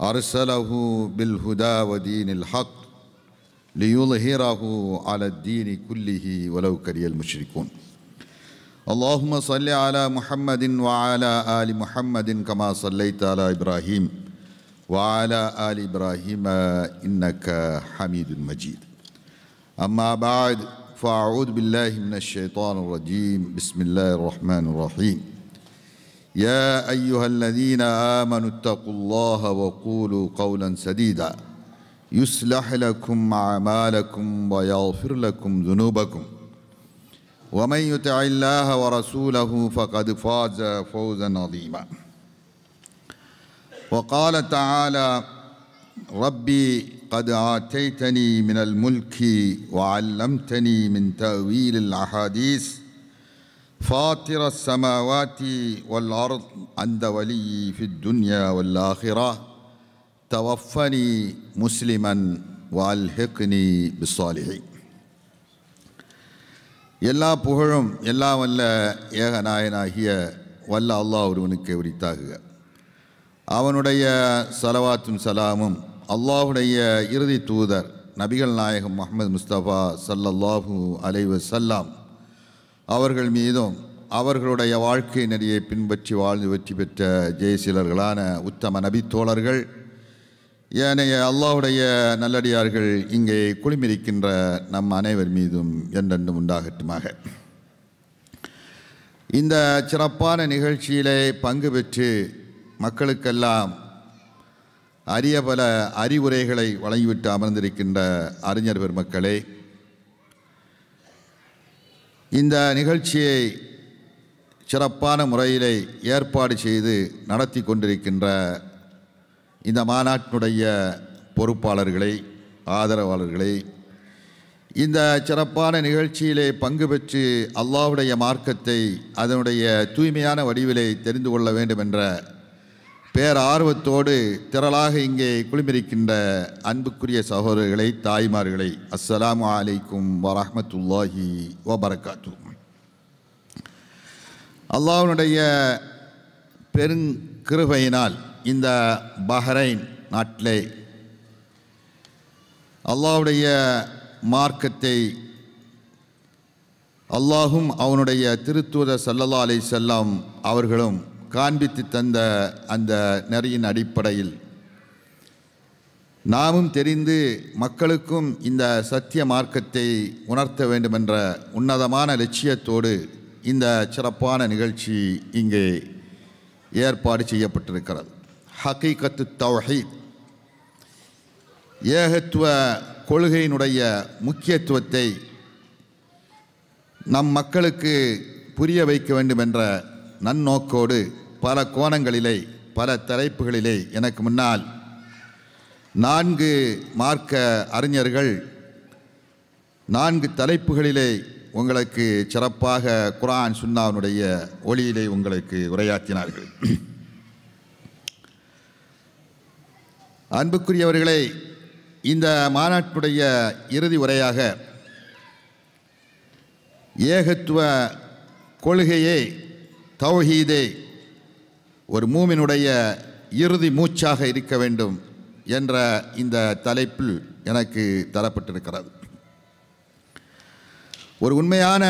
أرسله بالهدى ودين الحق ليظهره على الدين كله ولو كره المشركون اللهم صل على محمد وعلى آل محمد كما صليت على إبراهيم وعلى آل إبراهيم إنك حميد مجيد أما بعد فأعوذ بالله من الشيطان الرجيم بسم الله الرحمن الرحيم يا ايها الذين امنوا اتقوا الله وقولوا قولا سديدا يصلح لكم اعمالكم ويغفر لكم ذنوبكم ومن يطع الله ورسوله فقد فاز فوزا عظيما وقال تعالى ربي قد آتيتني من الملك وعلمتني من تأويل الأحاديث فاطر السماوات والأرض عند ولي في الدنيا والآخرة توفني مسلما وألحقني بالصالحين يلا بحرم يلا ولا يا غناينا هي ولا الله ورونك كبري تاعه أمن ودايا سلوات سلام الله ودايا يردي تودر نبيك الله محمد مصطفى صلى الله عليه وسلم அவர்கள் மீதும் அவர்களுடைய வாழ்க்கை நெறியை பின்பற்றி வாழ்ந்து வெற்றி பெற்ற ஜெயசீலர்களான உத்தம நபி தோழர்கள் ஏனைய அல்லாவுடைய நல்லடியார்கள் இங்கே குளிமிருக்கின்ற நம் அனைவர் மீதும் என்றென்றும் உண்டாகட்டுமாக இந்த சிறப்பான நிகழ்ச்சியிலே பங்கு பெற்று மக்களுக்கெல்லாம் அரிய பல அறிவுரைகளை வழங்கிவிட்டு அமர்ந்திருக்கின்ற அறிஞர் பெருமக்களே இந்த நிகழ்ச்சியை சிறப்பான முறையிலே ஏற்பாடு செய்து நடத்தி கொண்டிருக்கின்ற இந்த மாநாட்டினுடைய பொறுப்பாளர்களை ஆதரவாளர்களை இந்த சிறப்பான நிகழ்ச்சியிலே பங்கு பெற்று அல்லாவுடைய மார்க்கத்தை அதனுடைய தூய்மையான வடிவிலே தெரிந்து கொள்ள வேண்டும் என்ற பேர் ஆர்வத்தோடு திரளாக இங்கே குளிமிருக்கின்ற அன்புக்குரிய சகோதரர்களை தாய்மார்களை அஸ்ஸலாம் அலைக்கும் வரமத்துல்லாஹி வபரகாத்து அல்லாஹனுடைய பெருங்கிருபையினால் இந்த பஹ்ரைன் நாட்டிலே அல்லாவுடைய மார்க்கத்தை அல்லாஹும் அவனுடைய திருத்துவத சல்லல்லா அலை செல்லம் அவர்களும் காண்பித்து தந்த அந்த நெறியின் அடிப்படையில் நாமும் தெரிந்து மக்களுக்கும் இந்த சத்திய மார்க்கத்தை உணர்த்த வேண்டுமென்ற உன்னதமான லட்சியத்தோடு இந்த சிறப்பான நிகழ்ச்சி இங்கே ஏற்பாடு செய்யப்பட்டிருக்கிறது ஹக்கீகத்து தவகை ஏகத்துவ கொள்கையினுடைய முக்கியத்துவத்தை நம் மக்களுக்கு புரிய வைக்க வேண்டுமென்ற நன்னோக்கோடு பல கோணங்களிலே பல தலைப்புகளிலே எனக்கு முன்னால் நான்கு மார்க்க அறிஞர்கள் நான்கு தலைப்புகளிலே உங்களுக்கு சிறப்பாக குரான் சுன்னாவினுடைய ஒளியிலே உங்களுக்கு உரையாற்றினார்கள் அன்புக்குரியவர்களே இந்த மாநாட்டுடைய இறுதி உரையாக ஏகத்துவ கொள்கையை தௌஹீதே ஒரு மூமினுடைய இறுதி மூச்சாக இருக்க வேண்டும் என்ற இந்த தலைப்பில் எனக்கு தரப்பட்டிருக்கிறது ஒரு உண்மையான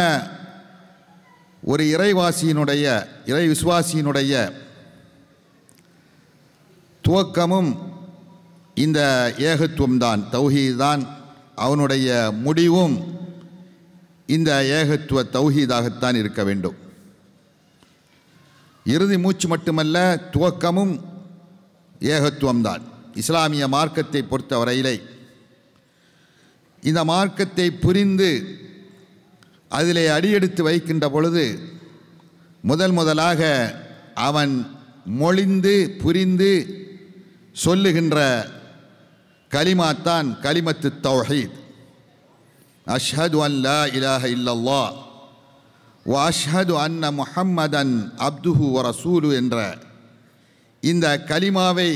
ஒரு இறைவாசியினுடைய இறை விசுவாசியினுடைய துவக்கமும் இந்த ஏகத்துவம்தான் தௌஹீதான் அவனுடைய முடிவும் இந்த ஏகத்துவ தௌஹீதாகத்தான் இருக்க வேண்டும் இறுதி மூச்சு மட்டுமல்ல துவக்கமும் ஏகத்துவம்தான் இஸ்லாமிய மார்க்கத்தை பொறுத்தவரையிலே இந்த மார்க்கத்தை புரிந்து அதிலே அடியெடுத்து வைக்கின்ற பொழுது முதல் முதலாக அவன் மொழிந்து புரிந்து சொல்லுகின்ற கலிமாத்தான் கலிமத்து தௌஹீத் அஷ்ஹது அல்லா இலாஹ இல்லல்லா வாஷ்ஹது அன்ன முஹம்மதன் அப்துஹு வரசூலு என்ற இந்த கலிமாவை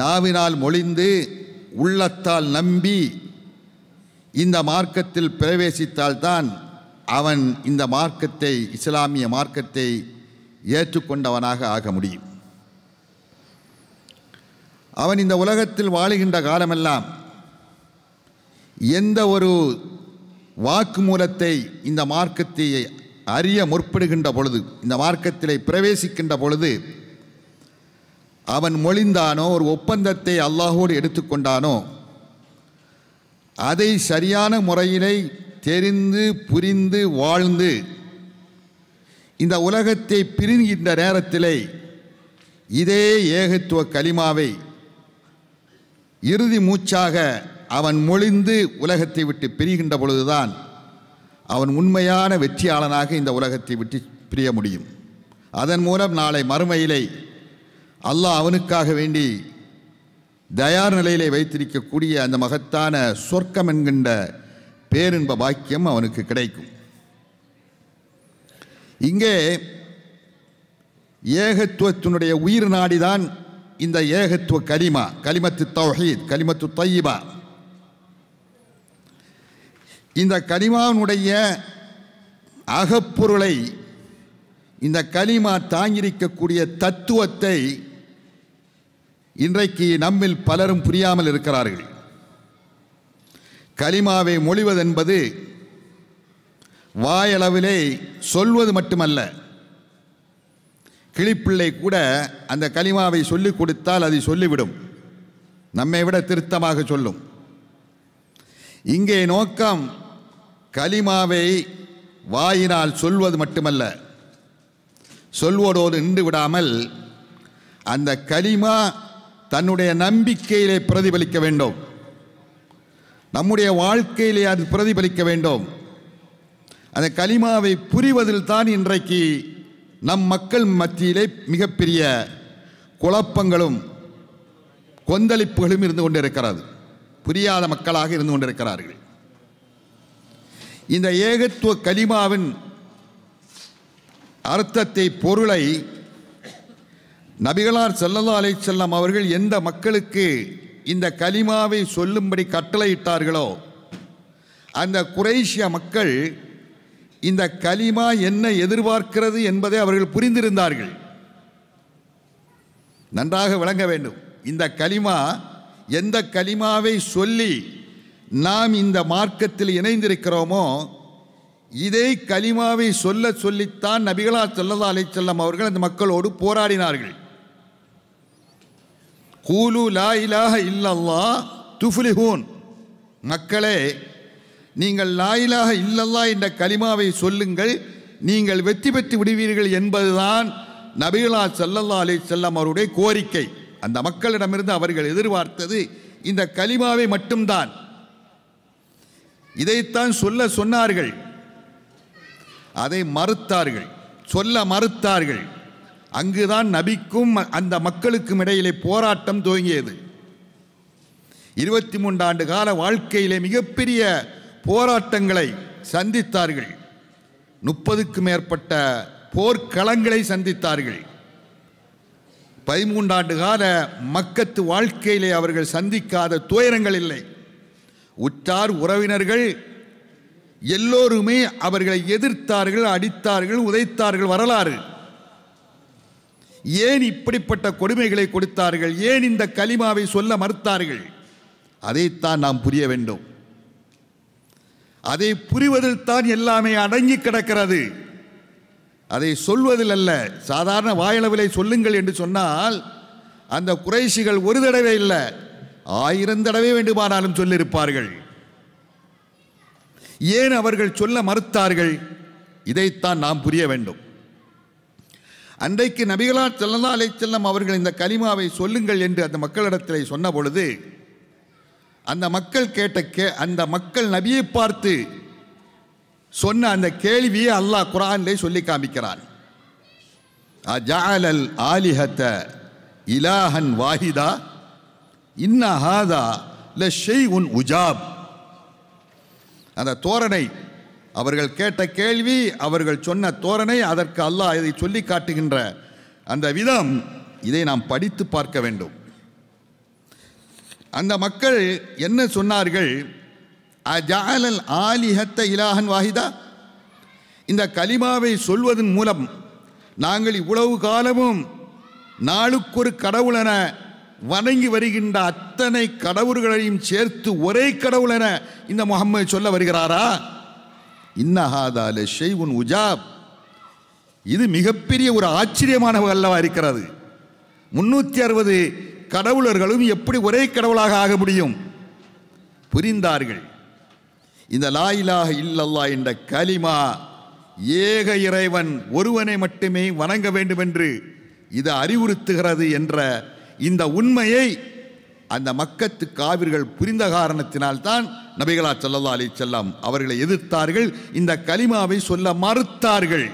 நாவினால் மொழிந்து உள்ளத்தால் நம்பி இந்த மார்க்கத்தில் பிரவேசித்தால்தான் அவன் இந்த மார்க்கத்தை இஸ்லாமிய மார்க்கத்தை ஏற்றுக்கொண்டவனாக ஆக முடியும் அவன் இந்த உலகத்தில் வாழுகின்ற காலமெல்லாம் எந்த ஒரு வாக்குமூலத்தை இந்த மார்க்கத்தை அறிய முற்படுகின்ற பொழுது இந்த மார்க்கத்திலே பிரவேசிக்கின்ற பொழுது அவன் மொழிந்தானோ ஒரு ஒப்பந்தத்தை அல்லாஹோடு எடுத்துக்கொண்டானோ அதை சரியான முறையிலே தெரிந்து புரிந்து வாழ்ந்து இந்த உலகத்தை பிரிகின்ற நேரத்திலே இதே ஏகத்துவ கலிமாவை இறுதி மூச்சாக அவன் மொழிந்து உலகத்தை விட்டு பிரிகின்ற பொழுதுதான் அவன் உண்மையான வெற்றியாளனாக இந்த உலகத்தை விட்டு பிரிய முடியும் அதன் மூலம் நாளை மறுமையிலே அல்லாஹ் அவனுக்காக வேண்டி தயார் நிலையிலே வைத்திருக்கக்கூடிய அந்த மகத்தான சொர்க்கம் என்கின்ற பேரின்ப பாக்கியம் அவனுக்கு கிடைக்கும் இங்கே ஏகத்துவத்தினுடைய உயிர் நாடிதான் இந்த ஏகத்துவ கலிமா கலிமத்து தௌஹீத் கலிமத்து தையிபா இந்த கனிமாவினுடைய அகப்பொருளை இந்த கலிமா தாங்கியிருக்கக்கூடிய தத்துவத்தை இன்றைக்கு நம்மில் பலரும் புரியாமல் இருக்கிறார்கள் கலிமாவை மொழிவதென்பது வாயளவிலே சொல்வது மட்டுமல்ல கிளிப்பிள்ளை கூட அந்த கலிமாவை சொல்லிக் கொடுத்தால் அதை சொல்லிவிடும் நம்மை விட திருத்தமாக சொல்லும் இங்கே நோக்கம் கலிமாவை வாயினால் சொல்வது மட்டுமல்ல சொல்வதோடு நின்று விடாமல் அந்த கலிமா தன்னுடைய நம்பிக்கையிலே பிரதிபலிக்க வேண்டும் நம்முடைய வாழ்க்கையிலே அது பிரதிபலிக்க வேண்டும் அந்த கலிமாவை புரிவதில் தான் இன்றைக்கு நம் மக்கள் மத்தியிலே மிகப்பெரிய குழப்பங்களும் கொந்தளிப்புகளும் இருந்து கொண்டிருக்கிறது புரியாத மக்களாக இருந்து கொண்டிருக்கிறார்கள் இந்த ஏகத்துவ கலிமாவின் அர்த்தத்தை பொருளை நபிகளார் செல்லதா அலை செல்லம் அவர்கள் எந்த மக்களுக்கு இந்த கலிமாவை சொல்லும்படி கட்டளையிட்டார்களோ அந்த குரேஷிய மக்கள் இந்த கலிமா என்ன எதிர்பார்க்கிறது என்பதை அவர்கள் புரிந்திருந்தார்கள் நன்றாக விளங்க வேண்டும் இந்த கலிமா எந்த கலிமாவை சொல்லி நாம் இந்த மார்க்கத்தில் இணைந்திருக்கிறோமோ இதை கலிமாவை சொல்ல சொல்லித்தான் நபிகளா செல்லதா செல்லம் அவர்கள் அந்த மக்களோடு போராடினார்கள் கூலு லா இலாக இல்லல்லா துஃபுலிஹூன் மக்களே நீங்கள் லாயிலாக இல்லல்லா என்ற கலிமாவை சொல்லுங்கள் நீங்கள் வெற்றி பெற்று விடுவீர்கள் என்பதுதான் நபிகளா சல்லல்லா அலை செல்லம் அவருடைய கோரிக்கை அந்த மக்களிடமிருந்து அவர்கள் எதிர்பார்த்தது இந்த கலிமாவை மட்டும்தான் இதைத்தான் சொல்ல சொன்னார்கள் அதை மறுத்தார்கள் சொல்ல மறுத்தார்கள் அங்குதான் நபிக்கும் அந்த மக்களுக்கும் இடையிலே போராட்டம் துவங்கியது இருபத்தி மூன்று ஆண்டு கால வாழ்க்கையிலே மிகப்பெரிய போராட்டங்களை சந்தித்தார்கள் முப்பதுக்கும் மேற்பட்ட போர்க்களங்களை சந்தித்தார்கள் பதிமூன்றாண்டு கால மக்கத்து வாழ்க்கையிலே அவர்கள் சந்திக்காத துயரங்கள் இல்லை உற்றார் உறவினர்கள் எல்லோருமே அவர்களை எதிர்த்தார்கள் அடித்தார்கள் உதைத்தார்கள் வரலாறு ஏன் இப்படிப்பட்ட கொடுமைகளை கொடுத்தார்கள் ஏன் இந்த களிமாவை சொல்ல மறுத்தார்கள் அதைத்தான் நாம் புரிய வேண்டும் அதை புரிவதில் தான் எல்லாமே அடங்கி கிடக்கிறது அதை சொல்வதில் அல்ல சாதாரண வாயளவிலை சொல்லுங்கள் என்று சொன்னால் அந்த குறைசிகள் ஒரு தடவை இல்லை ஆயிரம் தடவை வேண்டுமானாலும் சொல்லியிருப்பார்கள் ஏன் அவர்கள் சொல்ல மறுத்தார்கள் இதைத்தான் நாம் புரிய வேண்டும் அன்றைக்கு நபிகளார் செல்லல்லா அலை செல்லம் அவர்கள் இந்த கலிமாவை சொல்லுங்கள் என்று அந்த மக்களிடத்தில் சொன்ன பொழுது அந்த மக்கள் கேட்ட கே அந்த மக்கள் நபியை பார்த்து சொன்ன அந்த கேள்வியை அல்லாஹ் குரானிலே சொல்லி காமிக்கிறான் அஜாலல் ஆலிஹத்த இலாஹன் வாஹிதா இன்ன ஹாதா ல ஷெய் உன் உஜாப் அந்த தோரணை அவர்கள் கேட்ட கேள்வி அவர்கள் சொன்ன தோரணை அதற்கு அல்லாஹ் இதை சொல்லி காட்டுகின்ற அந்த விதம் இதை நாம் படித்து பார்க்க வேண்டும் அந்த மக்கள் என்ன சொன்னார்கள் அஜாலல் ஆலிஹத்த இலாகன் வாஹிதா இந்த கலிமாவை சொல்வதன் மூலம் நாங்கள் இவ்வளவு காலமும் நாளுக்கொரு கடவுளென வணங்கி வருகின்ற அத்தனை கடவுள்களையும் சேர்த்து ஒரே கடவுள் என இந்த முகம்மது சொல்ல வருகிறாரா இன்னஹாதால உன் உஜாப் இது மிகப்பெரிய ஒரு ஆச்சரியமான அல்லவா இருக்கிறது முன்னூற்றி அறுபது கடவுளர்களும் எப்படி ஒரே கடவுளாக ஆக முடியும் புரிந்தார்கள் இந்த லாயிலாக இல்லல்லா என்ற கலிமா ஏக இறைவன் ஒருவனை மட்டுமே வணங்க வேண்டும் என்று இது அறிவுறுத்துகிறது என்ற இந்த உண்மையை அந்த மக்கத்து காவிர்கள் புரிந்த காரணத்தினால்தான் நபிகளா சல்லா அலி செல்லாம் அவர்களை எதிர்த்தார்கள் இந்த கலிமாவை சொல்ல மறுத்தார்கள்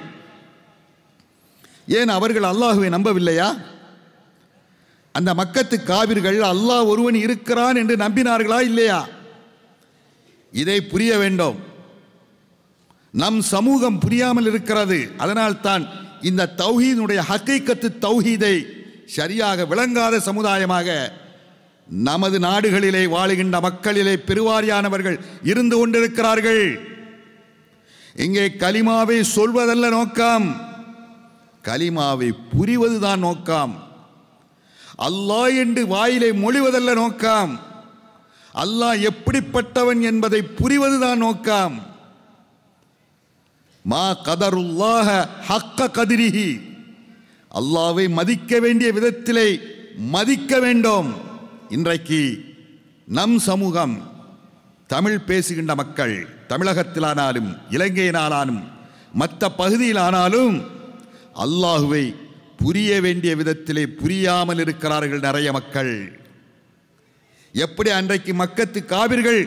ஏன் அவர்கள் அல்லாஹுவை நம்பவில்லையா அந்த மக்கத்து காவிர்கள் அல்லாஹ் ஒருவன் இருக்கிறான் என்று நம்பினார்களா இல்லையா இதை புரிய வேண்டும் நம் சமூகம் புரியாமல் இருக்கிறது அதனால்தான் இந்த தௌஹீனுடைய ஹக்கீக்கத்து தௌஹீதை சரியாக விளங்காத சமுதாயமாக நமது நாடுகளிலே வாழுகின்ற மக்களிலே பெருவாரியானவர்கள் இருந்து கொண்டிருக்கிறார்கள் இங்கே கலிமாவை சொல்வதல்ல நோக்கம் கலிமாவை புரிவதுதான் நோக்கம் அல்லாஹ் என்று வாயிலை மொழிவதல்ல நோக்கம் அல்லாஹ் எப்படிப்பட்டவன் என்பதை புரிவதுதான் நோக்கம் மா கதருல்லாக ஹக்க கதிரிஹி அல்லாவை மதிக்க வேண்டிய விதத்திலே மதிக்க வேண்டும் இன்றைக்கு நம் சமூகம் தமிழ் பேசுகின்ற மக்கள் தமிழகத்திலானாலும் இலங்கையினாலும் மற்ற பகுதியிலானாலும் அல்லாஹுவை புரிய வேண்டிய விதத்திலே புரியாமல் இருக்கிறார்கள் நிறைய மக்கள் எப்படி அன்றைக்கு மக்கத்து காவிர்கள்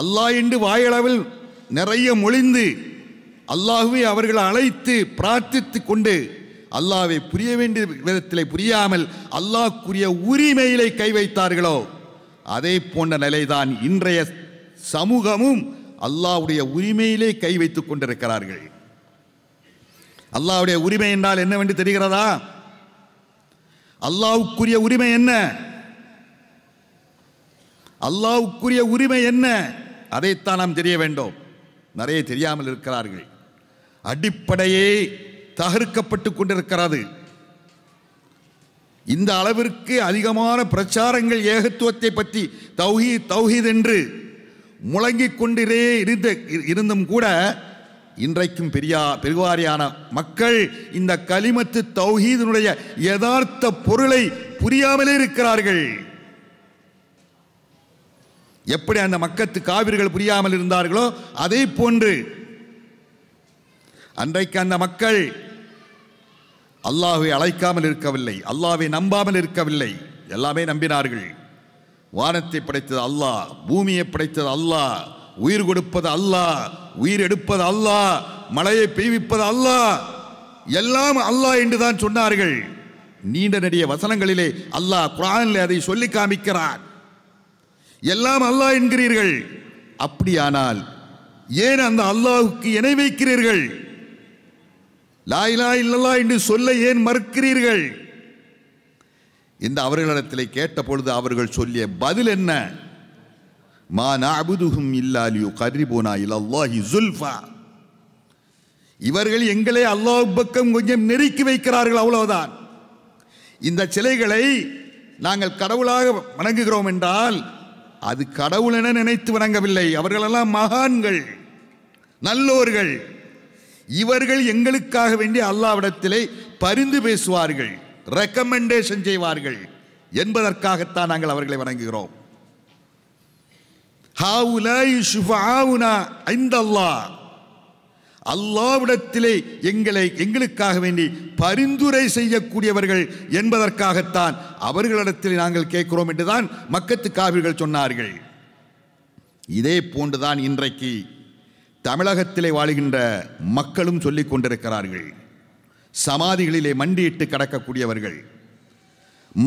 அல்லாஹ் என்று வாயளவில் நிறைய மொழிந்து அல்லாஹுவை அவர்கள் அழைத்து பிரார்த்தித்து கொண்டு அல்லாவை புரிய வேண்டிய விதத்தில் புரியாமல் அல்லாஹ்க்குரிய உரிமையிலே கை வைத்தார்களோ அதே போன்ற நிலைதான் இன்றைய சமூகமும் அல்லாவுடைய உரிமையிலே கை வைத்துக் கொண்டிருக்கிறார்கள் அல்லாவுடைய உரிமை என்றால் என்னவென்று தெரிகிறதா அல்லாவுக்குரிய உரிமை என்ன அல்லாவுக்குரிய உரிமை என்ன அதைத்தான் நாம் தெரிய வேண்டும் நிறைய தெரியாமல் இருக்கிறார்கள் அடிப்படையே தகர்க்கப்பட்டு கொண்டிருக்கிறது இந்த அளவிற்கு அதிகமான பிரச்சாரங்கள் ஏகத்துவத்தை பற்றி தௌஹி தௌஹித் என்று முழங்கிக் கொண்டிரே இருந்த இருந்தும் கூட இன்றைக்கும் பெரியா பெருவாரியான மக்கள் இந்த களிமத்து தௌஹீதனுடைய யதார்த்த பொருளை புரியாமலே இருக்கிறார்கள் எப்படி அந்த மக்கத்து காவிர்கள் புரியாமல் இருந்தார்களோ அதே போன்று அன்றைக்கு அந்த மக்கள் அல்லாஹை அழைக்காமல் இருக்கவில்லை அல்லாவை நம்பாமல் இருக்கவில்லை எல்லாமே நம்பினார்கள் வானத்தை படைத்தது அல்லாஹ் பூமியை படைத்தது அல்லாஹ் உயிர் கொடுப்பது அல்லாஹ் உயிர் எடுப்பது அல்லாஹ் மழையை பெய்விப்பது அல்லாஹ் எல்லாம் அல்லாஹ் என்று தான் சொன்னார்கள் நீண்ட நெடிய வசனங்களிலே அல்லாஹ் குரானில் அதை சொல்லி காமிக்கிறார் எல்லாம் அல்லாஹ் என்கிறீர்கள் அப்படியானால் ஏன் அந்த அல்லாஹுக்கு இணை வைக்கிறீர்கள் லாயிலா இல்லலா என்று சொல்ல ஏன் மறுக்கிறீர்கள் இந்த அவர்களிடத்தில் கேட்டபொழுது அவர்கள் சொல்லிய பதில் என்ன மா நாபுதுகும் இல்லாலியோ கரிபோனா இல்லாஹி ஜுல்ஃபா இவர்கள் எங்களை அல்லாஹ் பக்கம் கொஞ்சம் நெருக்கி வைக்கிறார்கள் அவ்வளவுதான் இந்த சிலைகளை நாங்கள் கடவுளாக வணங்குகிறோம் என்றால் அது கடவுள் என நினைத்து வணங்கவில்லை அவர்களெல்லாம் மகான்கள் நல்லோர்கள் இவர்கள் எங்களுக்காக வேண்டி அல்லாவிடத்திலே பரிந்து பேசுவார்கள் ரெக்கமெண்டேஷன் செய்வார்கள் என்பதற்காகத்தான் நாங்கள் அவர்களை வணங்குகிறோம் அல்லாவிடத்திலே எங்களை எங்களுக்காக வேண்டி பரிந்துரை செய்யக்கூடியவர்கள் என்பதற்காகத்தான் அவர்களிடத்தில் நாங்கள் கேட்கிறோம் என்றுதான் மக்கத்து காவிர்கள் சொன்னார்கள் இதே போன்றுதான் இன்றைக்கு தமிழகத்திலே வாழுகின்ற மக்களும் சொல்லிக் கொண்டிருக்கிறார்கள் சமாதிகளிலே மண்டியிட்டு கடக்கக்கூடியவர்கள்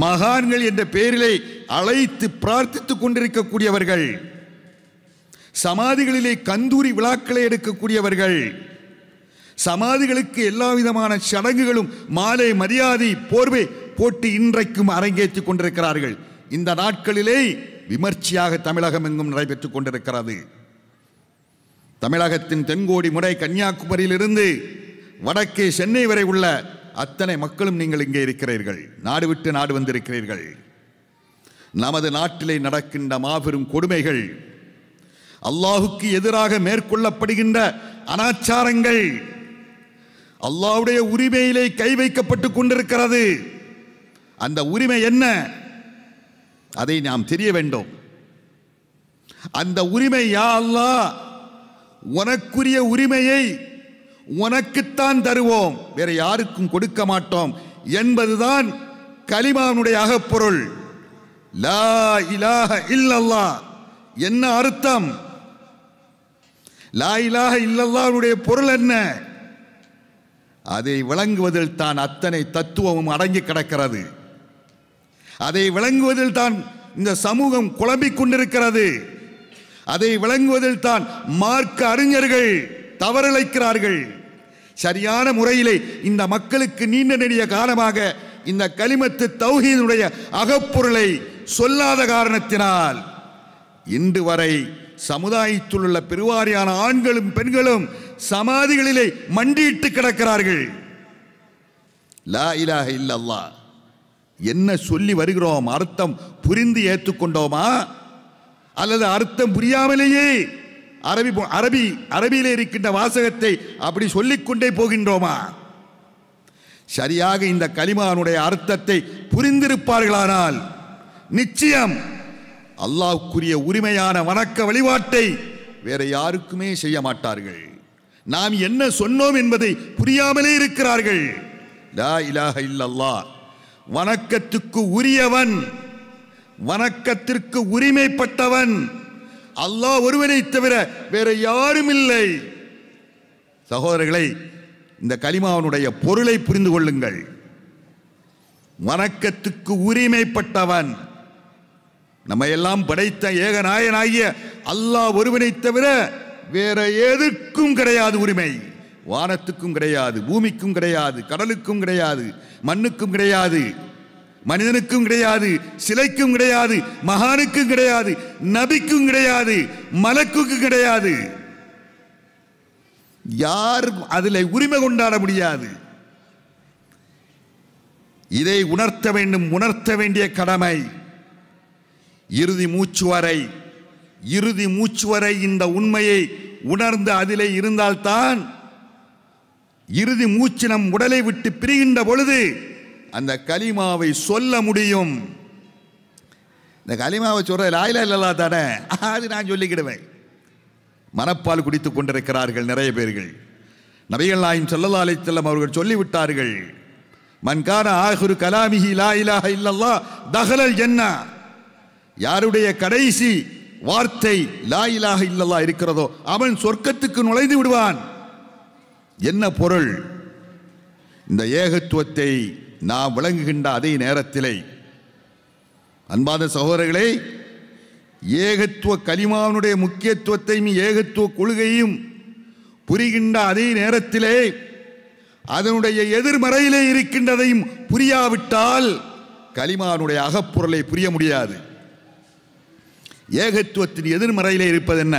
மகான்கள் என்ற பெயரிலே அழைத்து பிரார்த்தித்துக் கொண்டிருக்கக்கூடியவர்கள் சமாதிகளிலே கந்தூரி விழாக்களை எடுக்கக்கூடியவர்கள் சமாதிகளுக்கு எல்லா விதமான சடங்குகளும் மாலை மரியாதை போர்வை போட்டு இன்றைக்கும் அரங்கேற்றிக் கொண்டிருக்கிறார்கள் இந்த நாட்களிலே விமர்சையாக தமிழகம் எங்கும் நடைபெற்றுக் கொண்டிருக்கிறது தமிழகத்தின் தென்கோடி முறை கன்னியாகுமரியிலிருந்து வடக்கே சென்னை வரை உள்ள அத்தனை மக்களும் நீங்கள் இங்கே இருக்கிறீர்கள் நாடு விட்டு நாடு வந்திருக்கிறீர்கள் நமது நாட்டிலே நடக்கின்ற மாபெரும் கொடுமைகள் அல்லாஹுக்கு எதிராக மேற்கொள்ளப்படுகின்ற அனாச்சாரங்கள் அல்லாவுடைய உரிமையிலே கை வைக்கப்பட்டு கொண்டிருக்கிறது அந்த உரிமை என்ன அதை நாம் தெரிய வேண்டும் அந்த உரிமை யா அல்லாஹ் உனக்குரிய உரிமையை உனக்குத்தான் தருவோம் வேற யாருக்கும் கொடுக்க மாட்டோம் என்பதுதான் கலிமாவனுடைய அகப்பொருள் லா இல்லல்லா என்ன அர்த்தம் லா இல்லல்லாவுடைய பொருள் என்ன அதை விளங்குவதில் தான் அத்தனை தத்துவமும் அடங்கி கிடக்கிறது அதை விளங்குவதில் தான் இந்த சமூகம் குழம்பிக் கொண்டிருக்கிறது அதை விளங்குவதில் தான் மார்க்க அறிஞர்கள் தவறிழைக்கிறார்கள் சரியான முறையிலே இந்த மக்களுக்கு நீண்ட நெடிய காலமாக இந்த களிமத்து தௌஹீனுடைய அகப்பொருளை சொல்லாத காரணத்தினால் இன்று வரை சமுதாயத்தில் உள்ள பெருவாரியான ஆண்களும் பெண்களும் சமாதிகளிலே மண்டியிட்டு கிடக்கிறார்கள் லா இலாக இல்லல்லா என்ன சொல்லி வருகிறோம் அர்த்தம் புரிந்து ஏற்றுக்கொண்டோமா அல்லது அர்த்தம் புரியாமலேயே அரபி அரபி அரபியில் இருக்கின்ற வாசகத்தை அப்படி சொல்லிக்கொண்டே போகின்றோமா சரியாக இந்த கலிமானுடைய அர்த்தத்தை புரிந்திருப்பார்களானால் நிச்சயம் அல்லாஹுக்குரிய உரிமையான வணக்க வழிபாட்டை வேற யாருக்குமே செய்ய மாட்டார்கள் நாம் என்ன சொன்னோம் என்பதை புரியாமலே இருக்கிறார்கள் லா இலாக வணக்கத்துக்கு உரியவன் வணக்கத்திற்கு உரிமைப்பட்டவன் அல்லாஹ் ஒருவனை தவிர வேற யாரும் இல்லை சகோதரர்களை இந்த களிமாவனுடைய பொருளை புரிந்து கொள்ளுங்கள் வணக்கத்துக்கு உரிமைப்பட்டவன் நம்ம எல்லாம் படைத்த நாயனாகிய அல்லாஹ் ஒருவனை தவிர வேற எதற்கும் கிடையாது உரிமை வானத்துக்கும் கிடையாது பூமிக்கும் கிடையாது கடலுக்கும் கிடையாது மண்ணுக்கும் கிடையாது மனிதனுக்கும் கிடையாது சிலைக்கும் கிடையாது மகானுக்கும் கிடையாது நபிக்கும் கிடையாது மலக்குக்கும் கிடையாது யார் அதில் உரிமை கொண்டாட முடியாது இதை உணர்த்த வேண்டும் உணர்த்த வேண்டிய கடமை இறுதி மூச்சு வரை இறுதி மூச்சு வரை இந்த உண்மையை உணர்ந்து அதிலே இருந்தால்தான் இறுதி மூச்சு நம் உடலை விட்டு பிரிகின்ற பொழுது அந்த கலிமாவை சொல்ல முடியும் இந்த கலிமாவை சொல்ற லாயிலா இல்லல்லா தானே அது நான் சொல்லிக்கிடுவேன் மனப்பால் குடித்துக் கொண்டிருக்கிறார்கள் நிறைய பேர்கள் நபிகள் நாயும் அலை செல்லம் அவர்கள் சொல்லிவிட்டார்கள் மன்கான ஆகுரு கலாமிகி லாயிலாக இல்லல்லா தகலல் என்ன யாருடைய கடைசி வார்த்தை லாயிலாக இல்லல்லா இருக்கிறதோ அவன் சொர்க்கத்துக்கு நுழைந்து விடுவான் என்ன பொருள் இந்த ஏகத்துவத்தை நான் விளங்குகின்ற அதே நேரத்திலே அன்பாத சகோதரர்களே ஏகத்துவ கலிமாவனுடைய முக்கியத்துவத்தையும் ஏகத்துவ கொள்கையும் புரிகின்ற அதே நேரத்திலே அதனுடைய எதிர்மறையிலே இருக்கின்றதையும் புரியாவிட்டால் கலிமானுடைய அகப்பொருளை புரிய முடியாது ஏகத்துவத்தின் எதிர்மறையிலே இருப்பது என்ன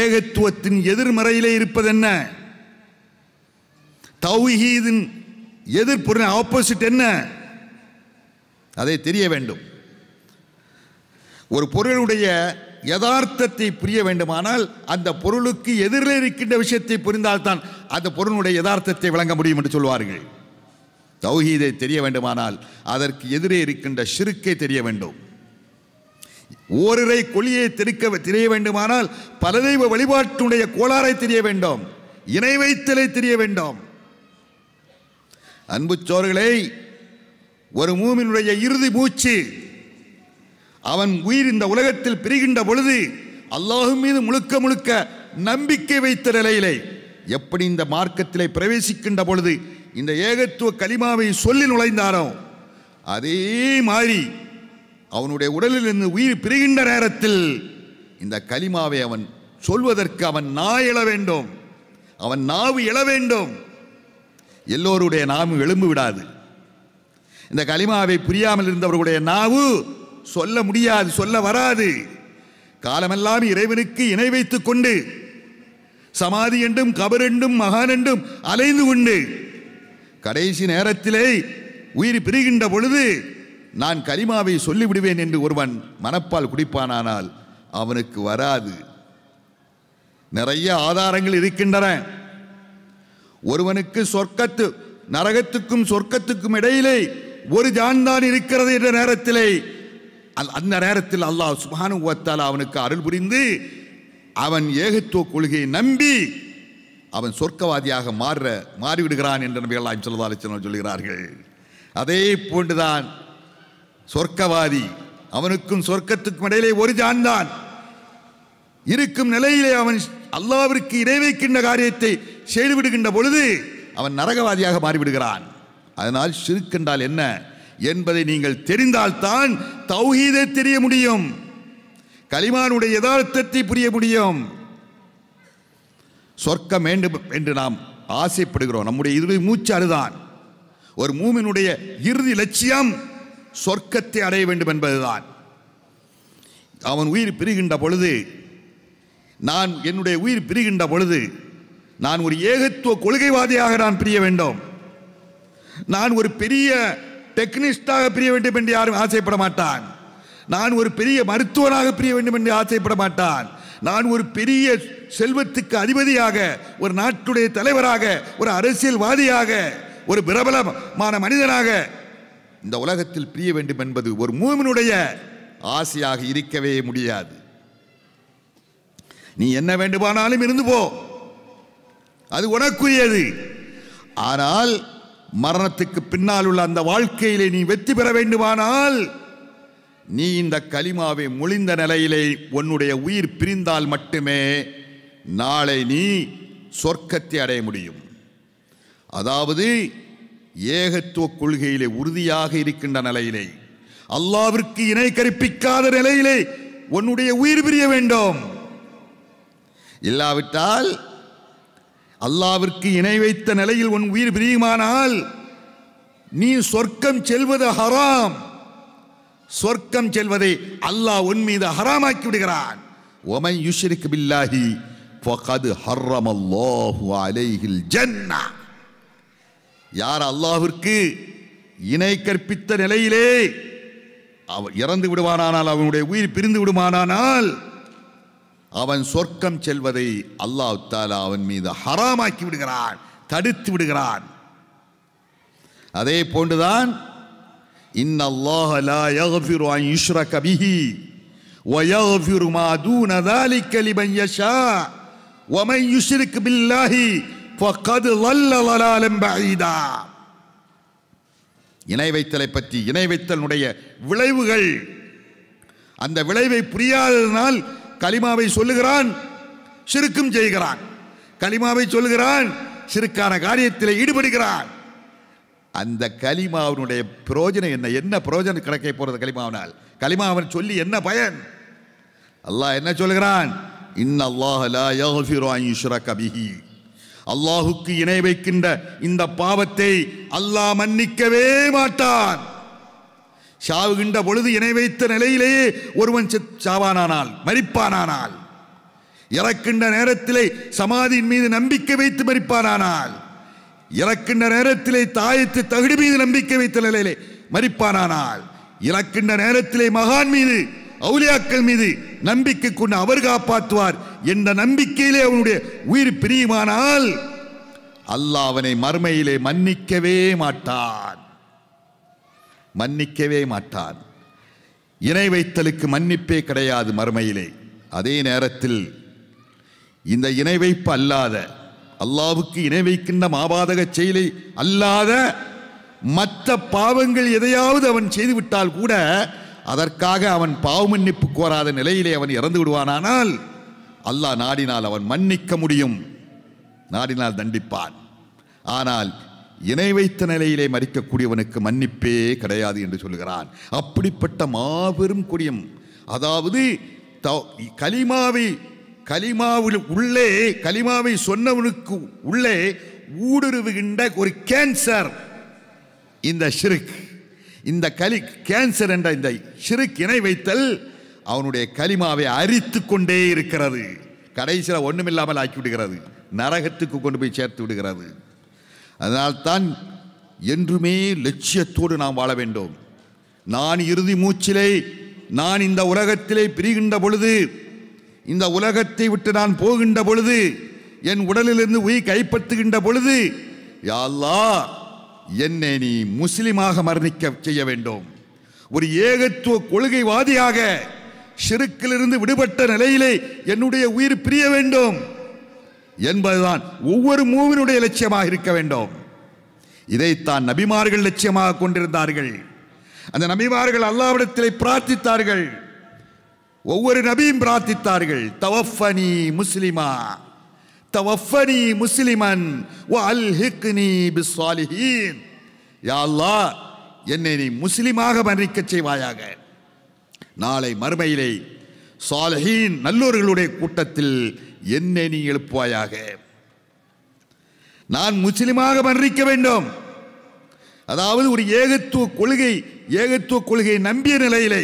ஏகத்துவத்தின் எதிர்மறையிலே இருப்பது என்ன தௌஹீதின் எதிர்ப்புறன் ஆப்போசிட் என்ன அதை தெரிய வேண்டும் ஒரு பொருளுடைய யதார்த்தத்தை புரிய வேண்டுமானால் அந்த பொருளுக்கு எதிரில் இருக்கின்ற விஷயத்தை புரிந்தால்தான் அந்த பொருளுடைய யதார்த்தத்தை விளங்க முடியும் என்று சொல்வார்கள் தௌஹீதை தெரிய வேண்டுமானால் அதற்கு எதிரே இருக்கின்ற சிறுக்கை தெரிய வேண்டும் ஓரிரை கொலியை தெரிக்க தெரிய வேண்டுமானால் பலதெய்வ வழிபாட்டுடைய கோளாறை தெரிய வேண்டும் இணை வைத்தலை தெரிய வேண்டும் அன்பு சோர்களே ஒரு மூமினுடைய இறுதி மூச்சு அவன் உயிர் இந்த உலகத்தில் பிரிகின்ற பொழுது அல்லாஹு மீது முழுக்க முழுக்க நம்பிக்கை வைத்த நிலையிலே எப்படி இந்த மார்க்கத்திலே பிரவேசிக்கின்ற பொழுது இந்த ஏகத்துவ கலிமாவை சொல்லி நுழைந்தாரோ அதே மாதிரி அவனுடைய உடலில் இருந்து உயிர் பிரிகின்ற நேரத்தில் இந்த கலிமாவை அவன் சொல்வதற்கு அவன் நா எழ வேண்டும் அவன் நாவு எழ வேண்டும் எல்லோருடைய நாவும் எழும்பு விடாது இந்த கலிமாவை புரியாமல் இருந்தவர்களுடைய நாவு சொல்ல முடியாது சொல்ல வராது காலமெல்லாம் இறைவனுக்கு இணை வைத்துக் கொண்டு சமாதி என்றும் கபர் என்றும் மகான் என்றும் அலைந்து கொண்டு கடைசி நேரத்திலே உயிர் பிரிகின்ற பொழுது நான் கலிமாவை சொல்லிவிடுவேன் என்று ஒருவன் மனப்பால் குடிப்பானானால் அவனுக்கு வராது நிறைய ஆதாரங்கள் இருக்கின்றன ஒருவனுக்கு சொர்க்கத்து நரகத்துக்கும் சொர்க்கத்துக்கும் இடையிலே ஒரு ஜான் தான் இருக்கிறது என்ற நேரத்திலே அந்த நேரத்தில் அல்லாஹ் சுபானு அவனுக்கு அருள் புரிந்து அவன் ஏகத்துவ கொள்கையை நம்பி அவன் சொர்க்கவாதியாக மாற மாறிவிடுகிறான் என்று நபிகளாம் சொல்லதா சொல்கிறார்கள் அதே போன்றுதான் சொர்க்கவாதி அவனுக்கும் சொர்க்கத்துக்கும் இடையிலே ஒரு ஜான் தான் இருக்கும் நிலையிலே அவன் அல்லாவிற்கு இடைவைக்கின்ற காரியத்தை செய்துவிடுகின்ற பொழுது அவன் நரகவாதியாக மாறிவிடுகிறான் அதனால் சிறுக்கென்றால் என்ன என்பதை நீங்கள் தெரிந்தால்தான் தௌஹீதை தெரிய முடியும் களிமானுடைய யதார்த்தத்தை புரிய முடியும் சொர்க்கம் வேண்டும் என்று நாம் ஆசைப்படுகிறோம் நம்முடைய இறுதி மூச்சு அதுதான் ஒரு மூமினுடைய இறுதி லட்சியம் சொர்க்கத்தை அடைய வேண்டும் என்பதுதான் அவன் உயிர் பிரிகின்ற பொழுது நான் என்னுடைய உயிர் பிரிகின்ற பொழுது நான் ஒரு ஏகத்துவ கொள்கைவாதியாக நான் பிரிய வேண்டும் நான் ஒரு பெரிய டெக்னிஸ்டாக பிரிய வேண்டும் என்று யாரும் ஆசைப்பட மாட்டான் நான் ஒரு பெரிய மருத்துவனாக பிரிய வேண்டும் என்று ஆசைப்பட மாட்டான் நான் ஒரு பெரிய செல்வத்துக்கு அதிபதியாக ஒரு நாட்டுடைய தலைவராக ஒரு அரசியல்வாதியாக ஒரு பிரபலமான மனிதனாக இந்த உலகத்தில் பிரிய வேண்டும் என்பது ஒரு மூமினுடைய ஆசையாக இருக்கவே முடியாது நீ என்ன வேண்டுமானாலும் இருந்து போ அது உனக்குரியது ஆனால் மரணத்துக்கு பின்னால் உள்ள அந்த வாழ்க்கையிலே நீ வெற்றி பெற வேண்டுமானால் நீ இந்த களிமாவை முழிந்த நிலையிலே உன்னுடைய உயிர் பிரிந்தால் மட்டுமே நாளை நீ சொர்க்கத்தை அடைய முடியும் அதாவது ஏகத்துவ கொள்கையிலே உறுதியாக இருக்கின்ற நிலையிலே அல்லாவிற்கு இணை கற்பிக்காத நிலையிலே உன்னுடைய உயிர் பிரிய வேண்டும் இல்லாவிட்டால் அல்லாவிற்கு இணை வைத்த நிலையில் உன் உயிர் பிரியுமானால் நீ சொர்க்கம் செல்வது ஹராம் சொர்க்கம் செல்வதை அல்லாஹ் உன் மீது ஹராமாக்கி விடுகிறான் ஒமை யுஷ்ரிக் பில்லாஹி யார் அல்லாஹிற்கு இணை கற்பித்த நிலையிலே அவர் இறந்து விடுவானானால் அவனுடைய உயிர் பிரிந்து விடுமானால் அவன் சொர்க்கம் செல்வதை அல்லா தாலா அவன் மீது ஹராமாக்கி விடுகிறான் தடுத்து விடுகிறான் அதே போன்றுதான் இன் இணை வைத்தலை பற்றி இணை வைத்தலுடைய விளைவுகள் அந்த விளைவை புரியாததனால் கலிமாவை சொல்லுகிறான் சிறுக்கும் செய்கிறான் கலிமாவை சொல்லுகிறான் சிறுக்கான காரியத்தில் ஈடுபடுகிறான் அந்த கலிமாவினுடைய பிரோஜனம் என்ன என்ன பிரோஜனம் கிடைக்க போறது கலிமாவினால் கலிமாவன் சொல்லி என்ன பயன் அல்லாஹ் என்ன சொல்கிறான் அல்லாஹுக்கு இணை வைக்கின்ற இந்த பாவத்தை அல்லாஹ் மன்னிக்கவே மாட்டான் சாவுகின்ற பொழுது இணை வைத்த நிலையிலேயே ஒருவன் சாவானானால் மறிப்பானானால் இறக்கின்ற நேரத்திலே சமாதியின் மீது நம்பிக்கை வைத்து மறிப்பானால் இறக்கின்ற நேரத்திலே தாயத்து தகுடி மீது நம்பிக்கை வைத்த நிலையிலே மறிப்பானானால் இறக்கின்ற நேரத்திலே மகான் மீது அவுலியாக்கள் மீது நம்பிக்கை கொண்டு அவர் காப்பாற்றுவார் என்ற நம்பிக்கையிலே அவனுடைய உயிர் பிரியுமானால் அல்லாஹ் அவனை மறுமையிலே மன்னிக்கவே மாட்டான் மன்னிக்கவே மாட்டான் இணை வைத்தலுக்கு மன்னிப்பே கிடையாது மறுமையிலே அதே நேரத்தில் இந்த இணை வைப்பு அல்லாத அல்லாவுக்கு இணை வைக்கின்ற மாபாதக செயலை அல்லாத மற்ற பாவங்கள் எதையாவது அவன் செய்துவிட்டால் கூட அதற்காக அவன் பாவ மன்னிப்பு கோராத நிலையிலே அவன் இறந்து விடுவானானால் அல்லாஹ் நாடினால் அவன் மன்னிக்க முடியும் நாடினால் தண்டிப்பான் ஆனால் இணை வைத்த நிலையிலே மறிக்கக்கூடியவனுக்கு மன்னிப்பே கிடையாது என்று சொல்கிறான் அப்படிப்பட்ட மாபெரும் கொடியம் அதாவது கலிமாவை கலிமாவில் உள்ளே கலிமாவை சொன்னவனுக்கு உள்ளே ஊடுருவுகின்ற ஒரு கேன்சர் இந்த சிறுக் இந்த கலி கேன்சர் என்ற இந்த ஷிருக் இணை வைத்தல் அவனுடைய கலிமாவை அரித்து கொண்டே இருக்கிறது கடைசியில் ஒன்றுமில்லாமல் ஆக்கி விடுகிறது நரகத்துக்கு கொண்டு போய் சேர்த்து விடுகிறது அதனால்தான் என்றுமே லட்சியத்தோடு நாம் வாழ வேண்டும் நான் இறுதி மூச்சிலே நான் இந்த உலகத்திலே பிரிகின்ற பொழுது இந்த உலகத்தை விட்டு நான் போகின்ற பொழுது என் உடலிலிருந்து உயிர் கைப்பற்றுகின்ற பொழுது யாழ்லா என்னை நீ முஸ்லிமாக மரணிக்க செய்ய வேண்டும் ஒரு ஏகத்துவ கொள்கைவாதியாக சிறுக்கிலிருந்து விடுபட்ட நிலையிலே என்னுடைய உயிர் பிரிய வேண்டும் என்பதுதான் ஒவ்வொரு மூவினுடைய லட்சியமாக இருக்க வேண்டும் இதைத்தான் நபிமார்கள் லட்சியமாக கொண்டிருந்தார்கள் அந்த நபிமார்கள் அல்லாவிடத்தில் பிரார்த்தித்தார்கள் ஒவ்வொரு நபியும் பிரார்த்தித்தார்கள் தவஃபனி முஸ்லிமா தவஃபனி முஸ்லிமன் பிஸ்வாலிஹீன் என்னை நீ முஸ்லிமாக மன்னிக்க செய்வாயாக நாளை மறுமையிலே சாலஹீன் நல்லோர்களுடைய கூட்டத்தில் என்னை நீ எழுப்புவாயாக நான் முஸ்லிமாக மன்றிக்க வேண்டும் அதாவது ஒரு ஏகத்துவ கொள்கை ஏகத்துவ கொள்கையை நம்பிய நிலையிலே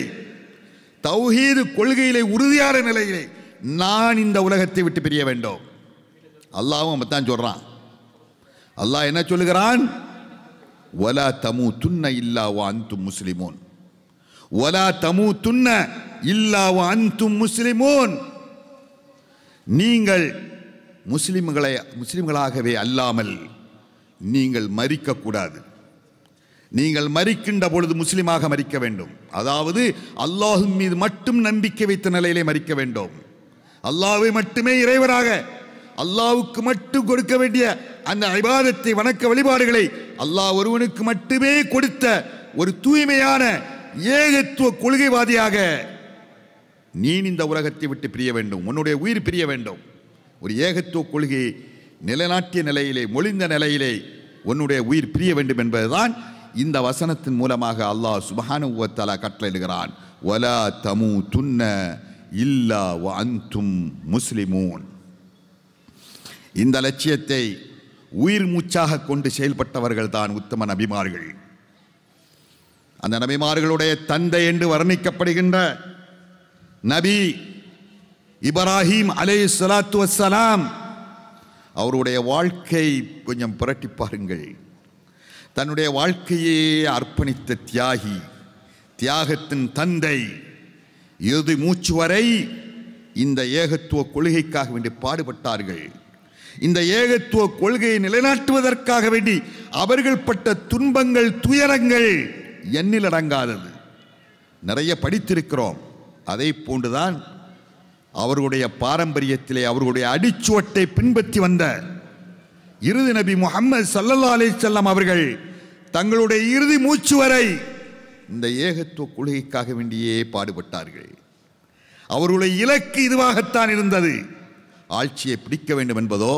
தௌஹீது கொள்கையிலே உறுதியான நிலையிலே நான் இந்த உலகத்தை விட்டு பிரிய வேண்டும் அல்லாவும் அப்பத்தான் சொல்கிறான் அல்லாஹ் என்ன சொல்லுகிறான் ஒலா தமு துண்ண இல்லாவா அந்தும் முஸ்லிமோன் ஒலா தமு துண்ண இல்லாவோ அந்தும் முஸ்லிமோன் நீங்கள் முஸ்லிம்களை முஸ்லிம்களாகவே அல்லாமல் நீங்கள் மறிக்கக்கூடாது நீங்கள் மறிக்கின்ற பொழுது முஸ்லீமாக மறிக்க வேண்டும் அதாவது அல்லாஹின் மீது மட்டும் நம்பிக்கை வைத்த நிலையிலே மறிக்க வேண்டும் அல்லாவை மட்டுமே இறைவராக அல்லாவுக்கு மட்டும் கொடுக்க வேண்டிய அந்த ஐபாதத்தை வணக்க வழிபாடுகளை அல்லாஹ் ஒருவனுக்கு மட்டுமே கொடுத்த ஒரு தூய்மையான ஏகத்துவ கொள்கைவாதியாக நீ இந்த உலகத்தை விட்டு பிரிய வேண்டும் உன்னுடைய உயிர் பிரிய வேண்டும் ஒரு ஏகத்துவ கொள்கையை நிலைநாட்டிய நிலையிலே மொழிந்த நிலையிலே உன்னுடைய உயிர் பிரிய வேண்டும் என்பதுதான் இந்த வசனத்தின் மூலமாக அல்லாஹ் சுபஹானுவத்தாலா கட்டளையிடுகிறான் ஒலா தமு துன்ன இல்லா அந்தும் முஸ்லிமூன் இந்த லட்சியத்தை உயிர் மூச்சாக கொண்டு செயல்பட்டவர்கள் தான் உத்தம நபிமார்கள் அந்த நபிமார்களுடைய தந்தை என்று வர்ணிக்கப்படுகின்ற நபி இப்ராஹிம் அலே சலாத்து வசலாம் அவருடைய வாழ்க்கை கொஞ்சம் புரட்டி பாருங்கள் தன்னுடைய வாழ்க்கையே அர்ப்பணித்த தியாகி தியாகத்தின் தந்தை இறுதி மூச்சு வரை இந்த ஏகத்துவ கொள்கைக்காக வேண்டி பாடுபட்டார்கள் இந்த ஏகத்துவ கொள்கையை நிலைநாட்டுவதற்காக வேண்டி அவர்கள் பட்ட துன்பங்கள் துயரங்கள் எண்ணில் அடங்காதது நிறைய படித்திருக்கிறோம் அதை போன்றுதான் அவர்களுடைய பாரம்பரியத்திலே அவர்களுடைய அடிச்சுவட்டை பின்பற்றி வந்த இறுதி நபி முகமது சல்லல்லா அலி செல்லம் அவர்கள் தங்களுடைய இறுதி மூச்சு வரை இந்த ஏகத்துவ கொள்கைக்காக வேண்டியே பாடுபட்டார்கள் அவர்களுடைய இலக்கு இதுவாகத்தான் இருந்தது ஆட்சியை பிடிக்க வேண்டும் என்பதோ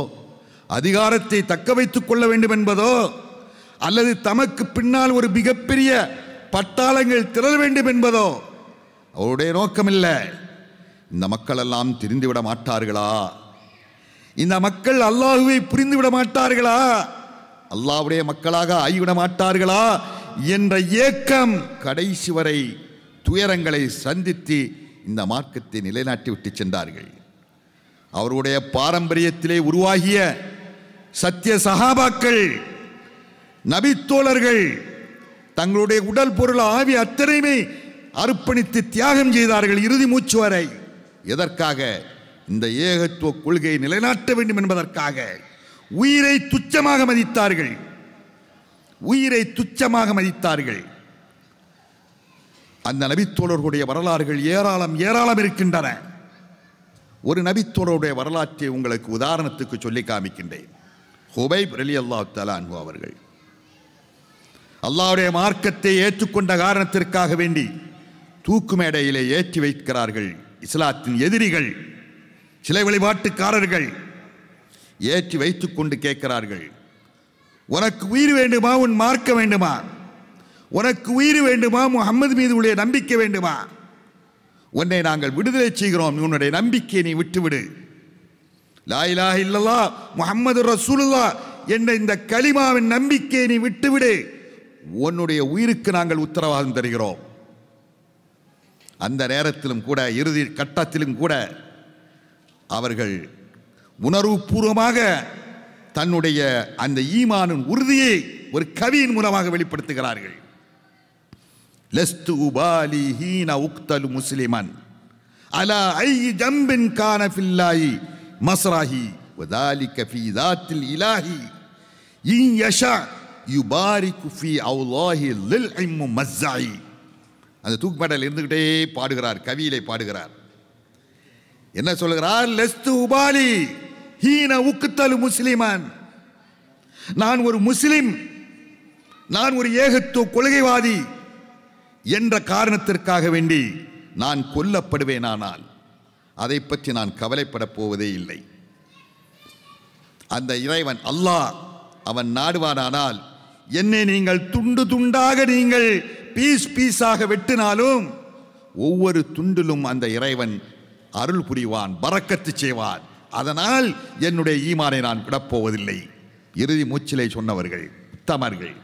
அதிகாரத்தை தக்க வைத்துக் கொள்ள வேண்டும் என்பதோ அல்லது தமக்கு பின்னால் ஒரு மிகப்பெரிய பட்டாளங்கள் திரள வேண்டும் என்பதோ அவருடைய நோக்கம் இல்லை இந்த மக்கள் எல்லாம் திரிந்துவிட மாட்டார்களா இந்த மக்கள் அல்லாஹுவை புரிந்துவிட மாட்டார்களா அல்லாவுடைய மக்களாக ஆகிவிட மாட்டார்களா என்ற ஏக்கம் கடைசி வரை துயரங்களை சந்தித்து இந்த மார்க்கத்தை நிலைநாட்டி விட்டு சென்றார்கள் அவருடைய பாரம்பரியத்திலே உருவாகிய சத்திய சகாபாக்கள் நபித்தோழர்கள் தங்களுடைய உடல் பொருள் ஆவி அத்தனையுமே அர்ப்பணித்து தியாகம் செய்தார்கள் இறுதி மூச்சு வரை எதற்காக இந்த ஏகத்துவ கொள்கையை நிலைநாட்ட வேண்டும் என்பதற்காக உயிரை துச்சமாக மதித்தார்கள் உயிரை துச்சமாக மதித்தார்கள் அந்த நபித்தோழர்களுடைய வரலாறுகள் ஏராளம் ஏராளம் இருக்கின்றன ஒரு நபித்தோழருடைய வரலாற்றை உங்களுக்கு உதாரணத்துக்கு சொல்லி காமிக்கின்றேன் ஹுபைப் அலி அல்லா தலான் அவர்கள் அல்லாவுடைய மார்க்கத்தை ஏற்றுக்கொண்ட காரணத்திற்காக வேண்டி தூக்கு மேடையிலே ஏற்றி வைக்கிறார்கள் இஸ்லாத்தின் எதிரிகள் சிலை வழிபாட்டுக்காரர்கள் ஏற்றி வைத்து கொண்டு கேட்கிறார்கள் உனக்கு உயிர் வேண்டுமா உன் மார்க்க வேண்டுமா உனக்கு உயிர் வேண்டுமா முகமது மீது உடைய நம்பிக்கை வேண்டுமா உன்னை நாங்கள் விடுதலை செய்கிறோம் உன்னுடைய நம்பிக்கையை நீ விட்டுவிடு லாயிலா இல்லல்லா முகமது ரசூலுல்லா என்ற இந்த களிமாவின் நம்பிக்கையை நீ விட்டுவிடு உன்னுடைய உயிருக்கு நாங்கள் உத்தரவாதம் தருகிறோம் அந்த நேரத்திலும் கூட இறுதி கட்டத்திலும் கூட அவர்கள் உணர்வுபூர்வமாக தன்னுடைய அந்த ஈமானின் உறுதியை ஒரு கவியின் மூலமாக வெளிப்படுத்துகிறார்கள் லெஸ்து உபாலி ஹீன உக்தலு முஸ்லிமன் அலா ஐ ஜம்பின் கான ஃபில்லாயி மஸ்ராஹி வதாலிக ஃபி தாத்தில் இலாஹி இன் யஷா யுபாரிக்கு ஃபி அவுலாஹி லில் இம்மு மஸ்ஸாயி அந்த தூக்குமேடையில் இருந்துக்கிட்டே பாடுகிறார் கவியிலே பாடுகிறார் என்ன சொல்லுகிறார் லெஸ்து உபாலி ஹீன உக்குத்தலு முஸ்லிமான் நான் ஒரு முஸ்லிம் நான் ஒரு ஏகத்துவ கொள்கைவாதி என்ற காரணத்திற்காக வேண்டி நான் கொல்லப்படுவேன் ஆனால் அதை பற்றி நான் கவலைப்படப் போவதே இல்லை அந்த இறைவன் அல்லாஹ் அவன் நாடுவானானால் என்னை நீங்கள் துண்டு துண்டாக நீங்கள் பீஸ் பீஸாக வெட்டினாலும் ஒவ்வொரு துண்டிலும் அந்த இறைவன் அருள் புரிவான் பறக்கத்து செய்வான் அதனால் என்னுடைய ஈமானை நான் விடப்போவதில்லை இறுதி மூச்சிலை சொன்னவர்கள் உத்தமர்கள்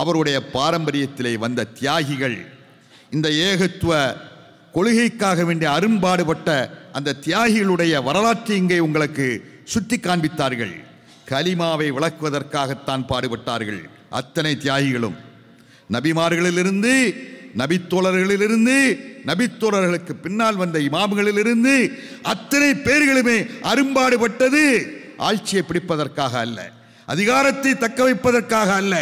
அவருடைய பாரம்பரியத்திலே வந்த தியாகிகள் இந்த ஏகத்துவ கொள்கைக்காக வேண்டிய அரும்பாடுபட்ட அந்த தியாகிகளுடைய வரலாற்றை இங்கே உங்களுக்கு சுட்டி காண்பித்தார்கள் கலிமாவை விளக்குவதற்காகத்தான் பாடுபட்டார்கள் அத்தனை தியாகிகளும் நபிமார்களிலிருந்து நபித்தோழர்களிலிருந்து நபித்தோழர்களுக்கு பின்னால் வந்த இமாம்களிலிருந்து அத்தனை பேர்களுமே அரும்பாடுபட்டது ஆட்சியை பிடிப்பதற்காக அல்ல அதிகாரத்தை தக்க வைப்பதற்காக அல்ல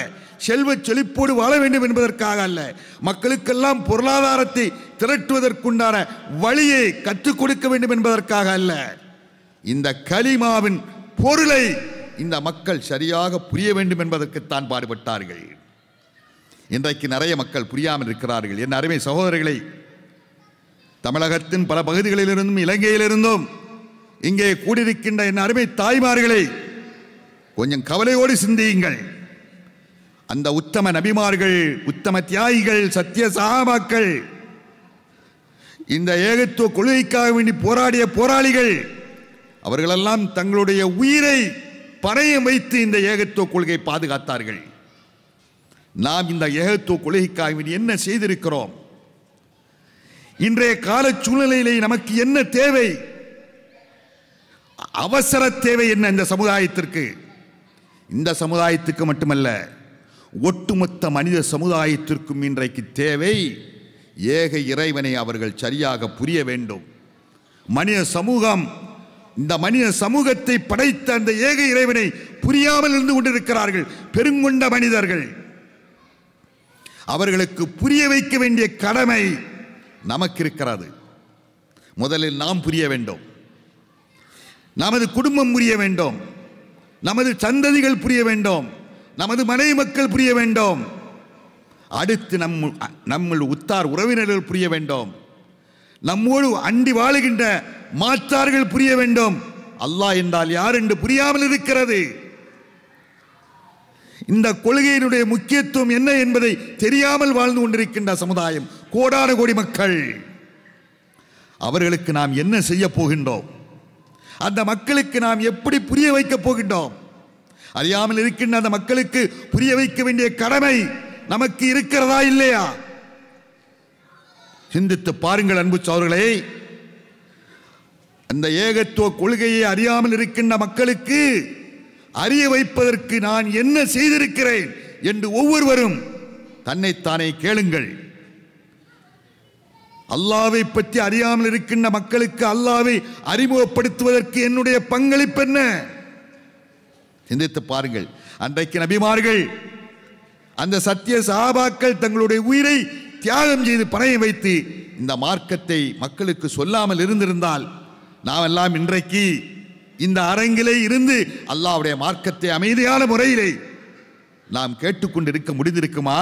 செல்வ செழிப்போடு வாழ வேண்டும் என்பதற்காக அல்ல மக்களுக்கெல்லாம் பொருளாதாரத்தை திரட்டுவதற்குண்டான வழியை கற்றுக் கொடுக்க வேண்டும் என்பதற்காக அல்ல இந்த களிமாவின் பொருளை இந்த மக்கள் சரியாக புரிய வேண்டும் என்பதற்குத்தான் பாடுபட்டார்கள் இன்றைக்கு நிறைய மக்கள் புரியாமல் இருக்கிறார்கள் என் அருமை சகோதரர்களை தமிழகத்தின் பல பகுதிகளிலிருந்தும் இலங்கையிலிருந்தும் இங்கே கூடியிருக்கின்ற என் அருமை தாய்மார்களை கொஞ்சம் கவலையோடு சிந்தியுங்கள் அந்த உத்தம நபிமார்கள் உத்தம தியாகிகள் சத்திய சகாபாக்கள் இந்த ஏகத்துவ கொள்கைக்காக வேண்டி போராடிய போராளிகள் அவர்களெல்லாம் தங்களுடைய உயிரை பணையம் வைத்து இந்த ஏகத்துவ கொள்கை பாதுகாத்தார்கள் நாம் இந்த ஏகத்துவ கொள்கைக்காக என்ன செய்திருக்கிறோம் இன்றைய கால சூழ்நிலையிலே நமக்கு என்ன தேவை அவசர தேவை என்ன இந்த சமுதாயத்திற்கு இந்த சமுதாயத்துக்கு மட்டுமல்ல ஒட்டுமொத்த மனித சமுதாயத்திற்கும் இன்றைக்கு தேவை ஏக இறைவனை அவர்கள் சரியாக புரிய வேண்டும் மனித சமூகம் இந்த மனித சமூகத்தை படைத்த அந்த ஏக இறைவனை புரியாமல் இருந்து கொண்டிருக்கிறார்கள் பெருங்கொண்ட மனிதர்கள் அவர்களுக்கு புரிய வைக்க வேண்டிய கடமை நமக்கு இருக்கிறது முதலில் நாம் புரிய வேண்டும் நமது குடும்பம் புரிய வேண்டும் நமது சந்ததிகள் புரிய வேண்டும் நமது மனை மக்கள் புரிய வேண்டும் அடுத்து நம் நம்ம உத்தார் உறவினர்கள் புரிய வேண்டும் நம்மோடு அண்டி வாழுகின்ற மாற்றார்கள் புரிய வேண்டும் அல்லாஹ் என்றால் யார் என்று புரியாமல் இருக்கிறது இந்த கொள்கையினுடைய முக்கியத்துவம் என்ன என்பதை தெரியாமல் வாழ்ந்து கொண்டிருக்கின்ற சமுதாயம் கோடான கோடி மக்கள் அவர்களுக்கு நாம் என்ன செய்ய போகின்றோம் அந்த மக்களுக்கு நாம் எப்படி புரிய வைக்கப் போகின்றோம் அறியாமல் இருக்கின்ற அந்த மக்களுக்கு புரிய வைக்க வேண்டிய கடமை நமக்கு இருக்கிறதா இல்லையா சிந்தித்து பாருங்கள் அன்பு சோர்களே அந்த ஏகத்துவ கொள்கையை அறியாமல் இருக்கின்ற மக்களுக்கு அறிய வைப்பதற்கு நான் என்ன செய்திருக்கிறேன் என்று ஒவ்வொருவரும் தன்னைத்தானே கேளுங்கள் அல்லாவை பற்றி அறியாமல் இருக்கின்ற மக்களுக்கு அல்லாவை அறிமுகப்படுத்துவதற்கு என்னுடைய பங்களிப்பு என்ன சிந்தித்து பாருங்கள் அன்றைக்கு நபிமார்கள் அந்த சத்திய சாபாக்கள் தங்களுடைய உயிரை தியாகம் செய்து பணைய வைத்து இந்த மார்க்கத்தை மக்களுக்கு சொல்லாமல் இருந்திருந்தால் நாம் எல்லாம் இன்றைக்கு இந்த அரங்கிலே இருந்து அல்லாவுடைய மார்க்கத்தை அமைதியான முறையிலே நாம் கேட்டுக்கொண்டிருக்க முடிந்திருக்குமா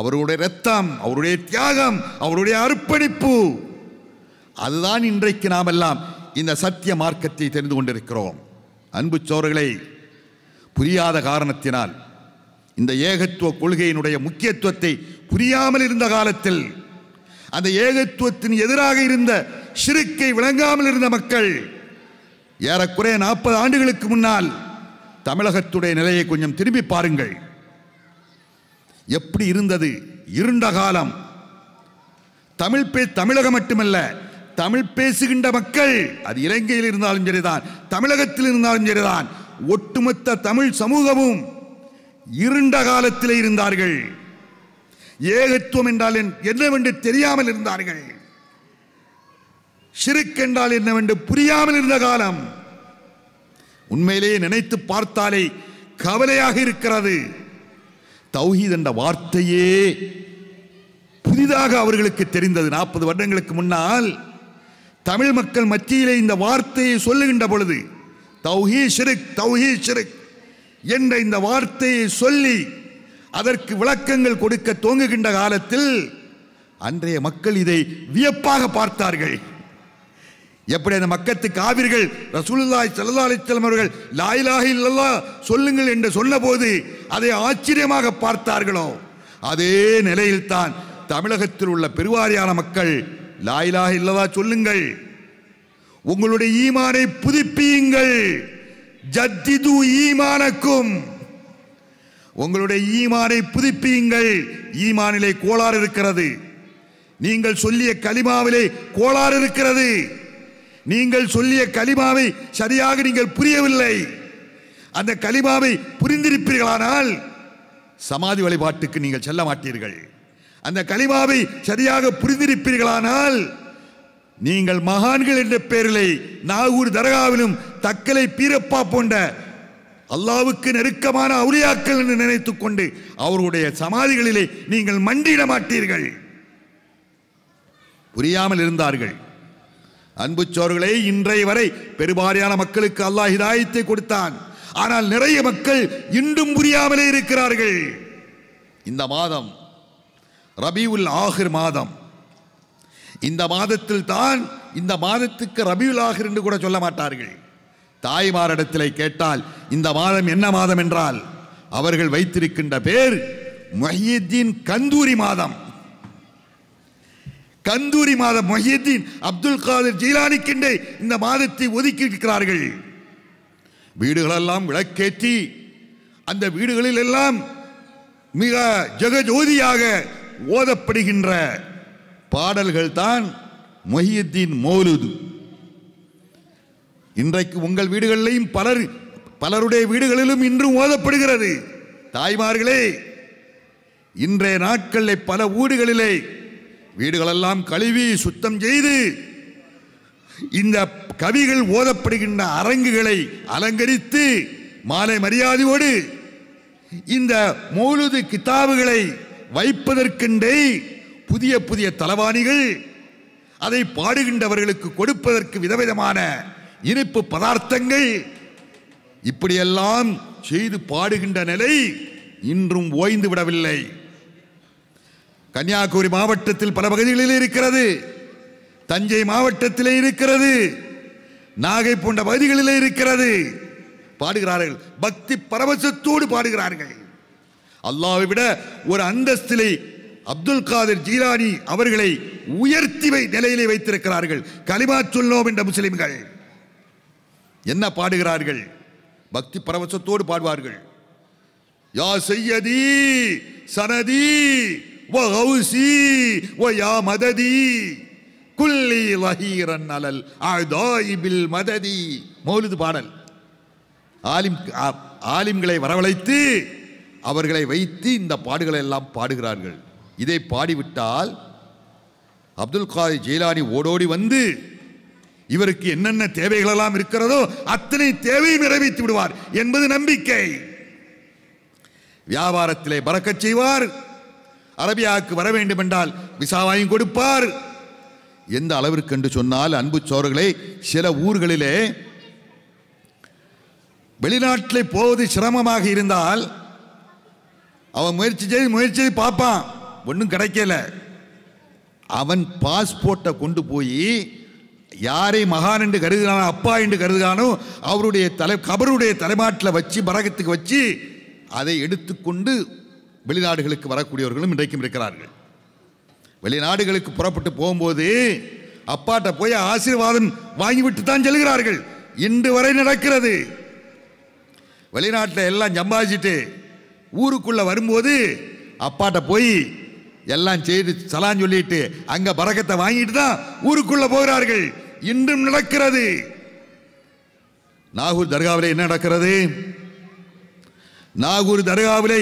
அவருடைய ரத்தம் அவருடைய தியாகம் அவருடைய அர்ப்பணிப்பு அதுதான் இன்றைக்கு நாம் எல்லாம் இந்த சத்திய மார்க்கத்தை தெரிந்து கொண்டிருக்கிறோம் அன்பு சோர்களை புரியாத காரணத்தினால் இந்த ஏகத்துவ கொள்கையினுடைய முக்கியத்துவத்தை புரியாமல் இருந்த காலத்தில் அந்த ஏகத்துவத்தின் எதிராக இருந்த சிறுக்கை விளங்காமல் இருந்த மக்கள் ஏறக்குறைய நாற்பது ஆண்டுகளுக்கு முன்னால் தமிழகத்துடைய நிலையை கொஞ்சம் திரும்பி பாருங்கள் எப்படி இருந்தது இருண்ட காலம் தமிழ் பே தமிழகம் மட்டுமல்ல தமிழ் பேசுகின்ற மக்கள் அது இலங்கையில் இருந்தாலும் சரிதான் தமிழகத்தில் இருந்தாலும் சரிதான் ஒட்டுமொத்த தமிழ் சமூகமும் இருண்ட காலத்தில் இருந்தார்கள் ஏகத்துவம் என்றால் என்னவென்று தெரியாமல் இருந்தார்கள் என்றால் என்னவென்று புரியாமல் இருந்த காலம் உண்மையிலேயே நினைத்து பார்த்தாலே கவலையாக இருக்கிறது தௌஹீத் என்ற வார்த்தையே புதிதாக அவர்களுக்கு தெரிந்தது நாற்பது வருடங்களுக்கு முன்னால் தமிழ் மக்கள் மத்தியிலே இந்த வார்த்தையை சொல்லுகின்ற பொழுது தௌஹி ஷிருக் தௌஹி ஷிருக் என்ற இந்த வார்த்தையை சொல்லி அதற்கு விளக்கங்கள் கொடுக்க தோங்குகின்ற காலத்தில் அன்றைய மக்கள் இதை வியப்பாக பார்த்தார்கள் எப்படி அந்த மக்கத்துக்கு ஆவீர்கள் ரசூலுல்லாய் சல்லா அலித்தலம் அவர்கள் லாயிலாக இல்லல்லா சொல்லுங்கள் என்று சொன்னபோது அதை ஆச்சரியமாக பார்த்தார்களோ அதே நிலையில்தான் தமிழகத்தில் உள்ள பெருவாரியான மக்கள் லாயிலாக இல்லதா சொல்லுங்கள் உங்களுடைய ஈமானை புதுப்பியுங்கள் ஜத்திது ஈமானக்கும் உங்களுடைய ஈமானை புதுப்பியுங்கள் ஈமானிலே கோளாறு இருக்கிறது நீங்கள் சொல்லிய களிமாவிலே கோளாறு இருக்கிறது நீங்கள் சொல்லிய கலிமாவை சரியாக நீங்கள் புரியவில்லை அந்த கலிமாவை புரிந்திருப்பீர்களானால் சமாதி வழிபாட்டுக்கு நீங்கள் செல்ல மாட்டீர்கள் அந்த கலிமாவை சரியாக புரிந்திருப்பீர்களானால் நீங்கள் மகான்கள் என்ற பெயரிலே நாகூர் தரகாவிலும் தக்கலை பீரப்பா போன்ற அல்லாவுக்கு நெருக்கமான அவுளியாக்கள் என்று நினைத்துக் கொண்டு அவருடைய சமாதிகளிலே நீங்கள் மண்டியிட மாட்டீர்கள் புரியாமல் இருந்தார்கள் அன்பு சோர்களே இன்றைய வரை பெரும்பாலான மக்களுக்கு அல்லாஹ் இதாயத்தை கொடுத்தான் ஆனால் நிறைய மக்கள் இன்றும் புரியாமலே இருக்கிறார்கள் இந்த மாதம் ரபியுல் ஆஹிர் மாதம் இந்த மாதத்தில் தான் இந்த மாதத்துக்கு ரபியுல் ஆஹிர் என்று கூட சொல்ல மாட்டார்கள் தாய்மாரிடத்தில் கேட்டால் இந்த மாதம் என்ன மாதம் என்றால் அவர்கள் வைத்திருக்கின்ற பேர் மொஹியத்தீன் கந்தூரி மாதம் கந்தூரி மாதம் மொஹியத்தின் அப்துல் காதர் ஜீலானிக்கின்றே இந்த மாதத்தை ஒதுக்கி இருக்கிறார்கள் வீடுகளெல்லாம் விளக்கேற்றி அந்த வீடுகளில் எல்லாம் மிக ஜெகஜோதியாக ஓதப்படுகின்ற பாடல்கள் தான் மொஹியத்தின் மோலுது இன்றைக்கு உங்கள் வீடுகளிலையும் பலர் பலருடைய வீடுகளிலும் இன்றும் ஓதப்படுகிறது தாய்மார்களே இன்றைய நாட்களில் பல வீடுகளிலே வீடுகளெல்லாம் கழுவி சுத்தம் செய்து இந்த கவிகள் ஓதப்படுகின்ற அரங்குகளை அலங்கரித்து மாலை மரியாதையோடு இந்த மௌலுது கித்தாபுகளை வைப்பதற்கென்றே புதிய புதிய தலவாணிகள் அதை பாடுகின்றவர்களுக்கு கொடுப்பதற்கு விதவிதமான இனிப்பு பதார்த்தங்கள் இப்படியெல்லாம் செய்து பாடுகின்ற நிலை இன்றும் ஓய்ந்து விடவில்லை கன்னியாகுமரி மாவட்டத்தில் பல பகுதிகளில் இருக்கிறது தஞ்சை மாவட்டத்திலே இருக்கிறது நாகை போன்ற பகுதிகளிலே இருக்கிறது பாடுகிறார்கள் பக்தி பரவசத்தோடு பாடுகிறார்கள் அல்லாவை விட ஒரு அந்தஸ்திலை அப்துல் காதிர் ஜீரானி அவர்களை உயர்த்தி நிலையிலே வைத்திருக்கிறார்கள் கலிமா சொல்லோம் என்ற முஸ்லிம்கள் என்ன பாடுகிறார்கள் பக்தி பரவசத்தோடு பாடுவார்கள் யா செய்யதி சனதி كل ظهيرا அலல் ஆதாயிபில் மததி مولد பாடல் ஆலிம் ஆலிம்களை வரவழைத்து அவர்களை வைத்து இந்த பாடுகளை எல்லாம் பாடுகிறார்கள் இதை பாடிவிட்டால் அப்துல் காதி ஜெயலானி ஓடோடி வந்து இவருக்கு என்னென்ன தேவைகள் எல்லாம் இருக்கிறதோ அத்தனை தேவையும் நிறைவேற்றி விடுவார் என்பது நம்பிக்கை வியாபாரத்திலே பறக்கச் செய்வார் அரபியாவுக்கு வர வேண்டும் என்றால் விசாவாயும் கொடுப்பார் எந்த அளவிற்கு என்று சொன்னால் அன்பு சோறுகளை சில ஊர்களிலே வெளிநாட்டில் போவது சிரமமாக இருந்தால் அவன் முயற்சி செய்து முயற்சி செய்து பார்ப்பான் ஒன்றும் கிடைக்கல அவன் பாஸ்போர்ட்டை கொண்டு போய் யாரை மகான் என்று கருதுகிறானோ அப்பா என்று கருதுகிறானோ அவருடைய தலை கபருடைய தலைமாட்டில் வச்சு பரகத்துக்கு வச்சு அதை எடுத்துக்கொண்டு வெளிநாடுகளுக்கு வரக்கூடியவர்களும் இன்றைக்கும் இருக்கிறார்கள் வெளிநாடுகளுக்கு புறப்பட்டு போகும்போது அப்பாட்ட போய் ஆசீர்வாதம் வாங்கிவிட்டு தான் செல்கிறார்கள் இன்று வரை நடக்கிறது வெளிநாட்டில் எல்லாம் சம்பாதிச்சுட்டு ஊருக்குள்ள வரும்போது அப்பாட்ட போய் எல்லாம் செய்து சலான் சொல்லிட்டு அங்க பறக்கத்தை வாங்கிட்டு தான் ஊருக்குள்ள போகிறார்கள் இன்றும் நடக்கிறது நாகூர் தர்காவில் என்ன நடக்கிறது நாகூர் தர்காவிலே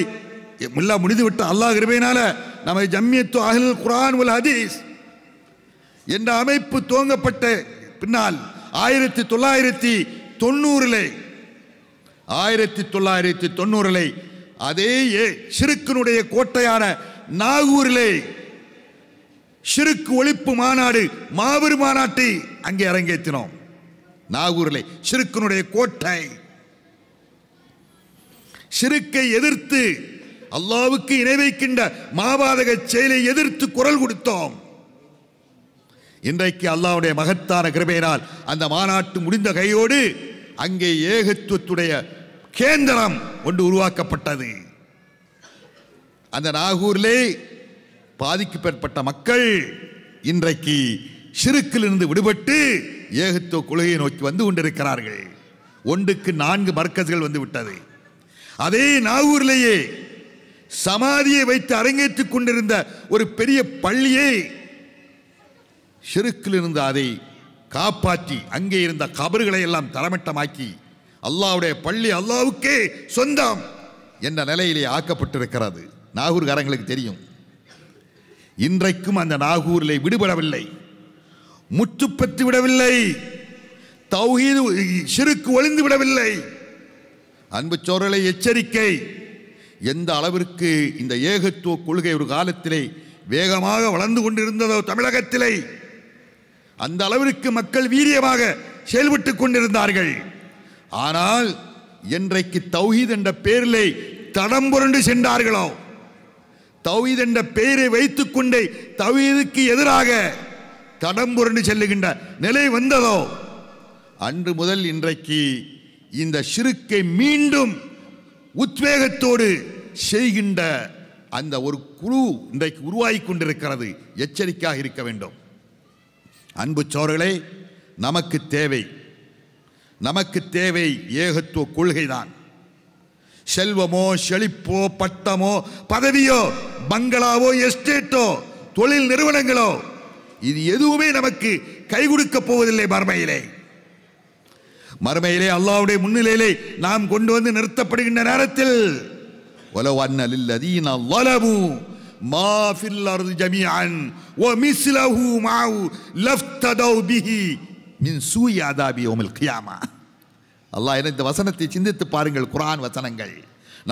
எல்லாம் முடிந்து விட்டு அல்லாஹ் இருவையினால நம்ம ஜம்மியத்து அகில் குரான் உல் ஹதீஸ் என்ற அமைப்பு துவங்கப்பட்ட பின்னால் ஆயிரத்தி தொள்ளாயிரத்தி தொண்ணூறில் ஆயிரத்தி தொள்ளாயிரத்தி தொண்ணூறில் அதே சிறுக்கினுடைய கோட்டையான நாகூரிலே சிறுக்கு ஒழிப்பு மாநாடு மாபெரும் மாநாட்டை அங்கே அரங்கேற்றினோம் நாகூரில் சிறுக்கனுடைய கோட்டை சிறுக்கை எதிர்த்து அல்லாவுக்கு இணை வைக்கின்ற மாபாதக செயலை எதிர்த்து குரல் கொடுத்தோம் இன்றைக்கு அல்லாவுடைய மகத்தான கிருபையினால் அந்த மாநாட்டு முடிந்த கையோடு அங்கே ஏகத்துவத்துடைய கேந்திரம் ஒன்று உருவாக்கப்பட்டது அந்த நாகூரிலே பாதிக்கப்பட்ட மக்கள் இன்றைக்கு சிறுக்கிலிருந்து விடுபட்டு ஏகத்துவ கொள்கையை நோக்கி வந்து கொண்டிருக்கிறார்கள் ஒன்றுக்கு நான்கு மர்க்கஸ்கள் வந்து விட்டது அதே நாகூர்லேயே சமாதியை வைத்து அரங்கேற்றுக் கொண்டிருந்த ஒரு பெரிய பள்ளியை செருக்கில் இருந்து அதை காப்பாற்றி அங்கே இருந்த கபர்களை எல்லாம் தரமட்டமாக்கி அல்லாவுடைய பள்ளி அல்லாவுக்கே சொந்தம் என்ற நிலையிலே ஆக்கப்பட்டிருக்கிறது காரங்களுக்கு தெரியும் இன்றைக்கும் அந்த நாகூரில் விடுபடவில்லை முற்று பெற்று விடவில்லை தௌஹீது சிறுக்கு ஒளிந்து விடவில்லை அன்பு சோரலை எச்சரிக்கை எந்த அளவிற்கு இந்த ஏகத்துவ கொள்கை ஒரு காலத்திலே வேகமாக வளர்ந்து கொண்டிருந்ததோ தமிழகத்திலே அந்த அளவிற்கு மக்கள் வீரியமாக செயல்பட்டு கொண்டிருந்தார்கள் ஆனால் என்றைக்கு தௌஹீத் என்ற பெயரிலே தடம் புரண்டு சென்றார்களோ தௌஹீத் என்ற பெயரை கொண்டே தௌஹீதுக்கு எதிராக தடம் புரண்டு செல்லுகின்ற நிலை வந்ததோ அன்று முதல் இன்றைக்கு இந்த சிறுக்கை மீண்டும் உத்வேகத்தோடு செய்கின்ற அந்த ஒரு குழு இன்றைக்கு உருவாகி கொண்டிருக்கிறது எச்சரிக்கையாக இருக்க வேண்டும் அன்பு சோர்களே நமக்கு தேவை நமக்கு தேவை ஏகத்துவ கொள்கைதான் செல்வமோ செழிப்போ பட்டமோ பதவியோ பங்களாவோ எஸ்டேட்டோ தொழில் நிறுவனங்களோ இது எதுவுமே நமக்கு கை கொடுக்க போவதில்லை மர்மையிலே மறுமையிலே அல்லாவுடைய முன்னிலையிலே நாம் கொண்டு வந்து நிறுத்தப்படுகின்ற நேரத்தில் அல்லாஹ் இந்த வசனத்தை சிந்தித்து பாருங்கள் குரான் வசனங்கள்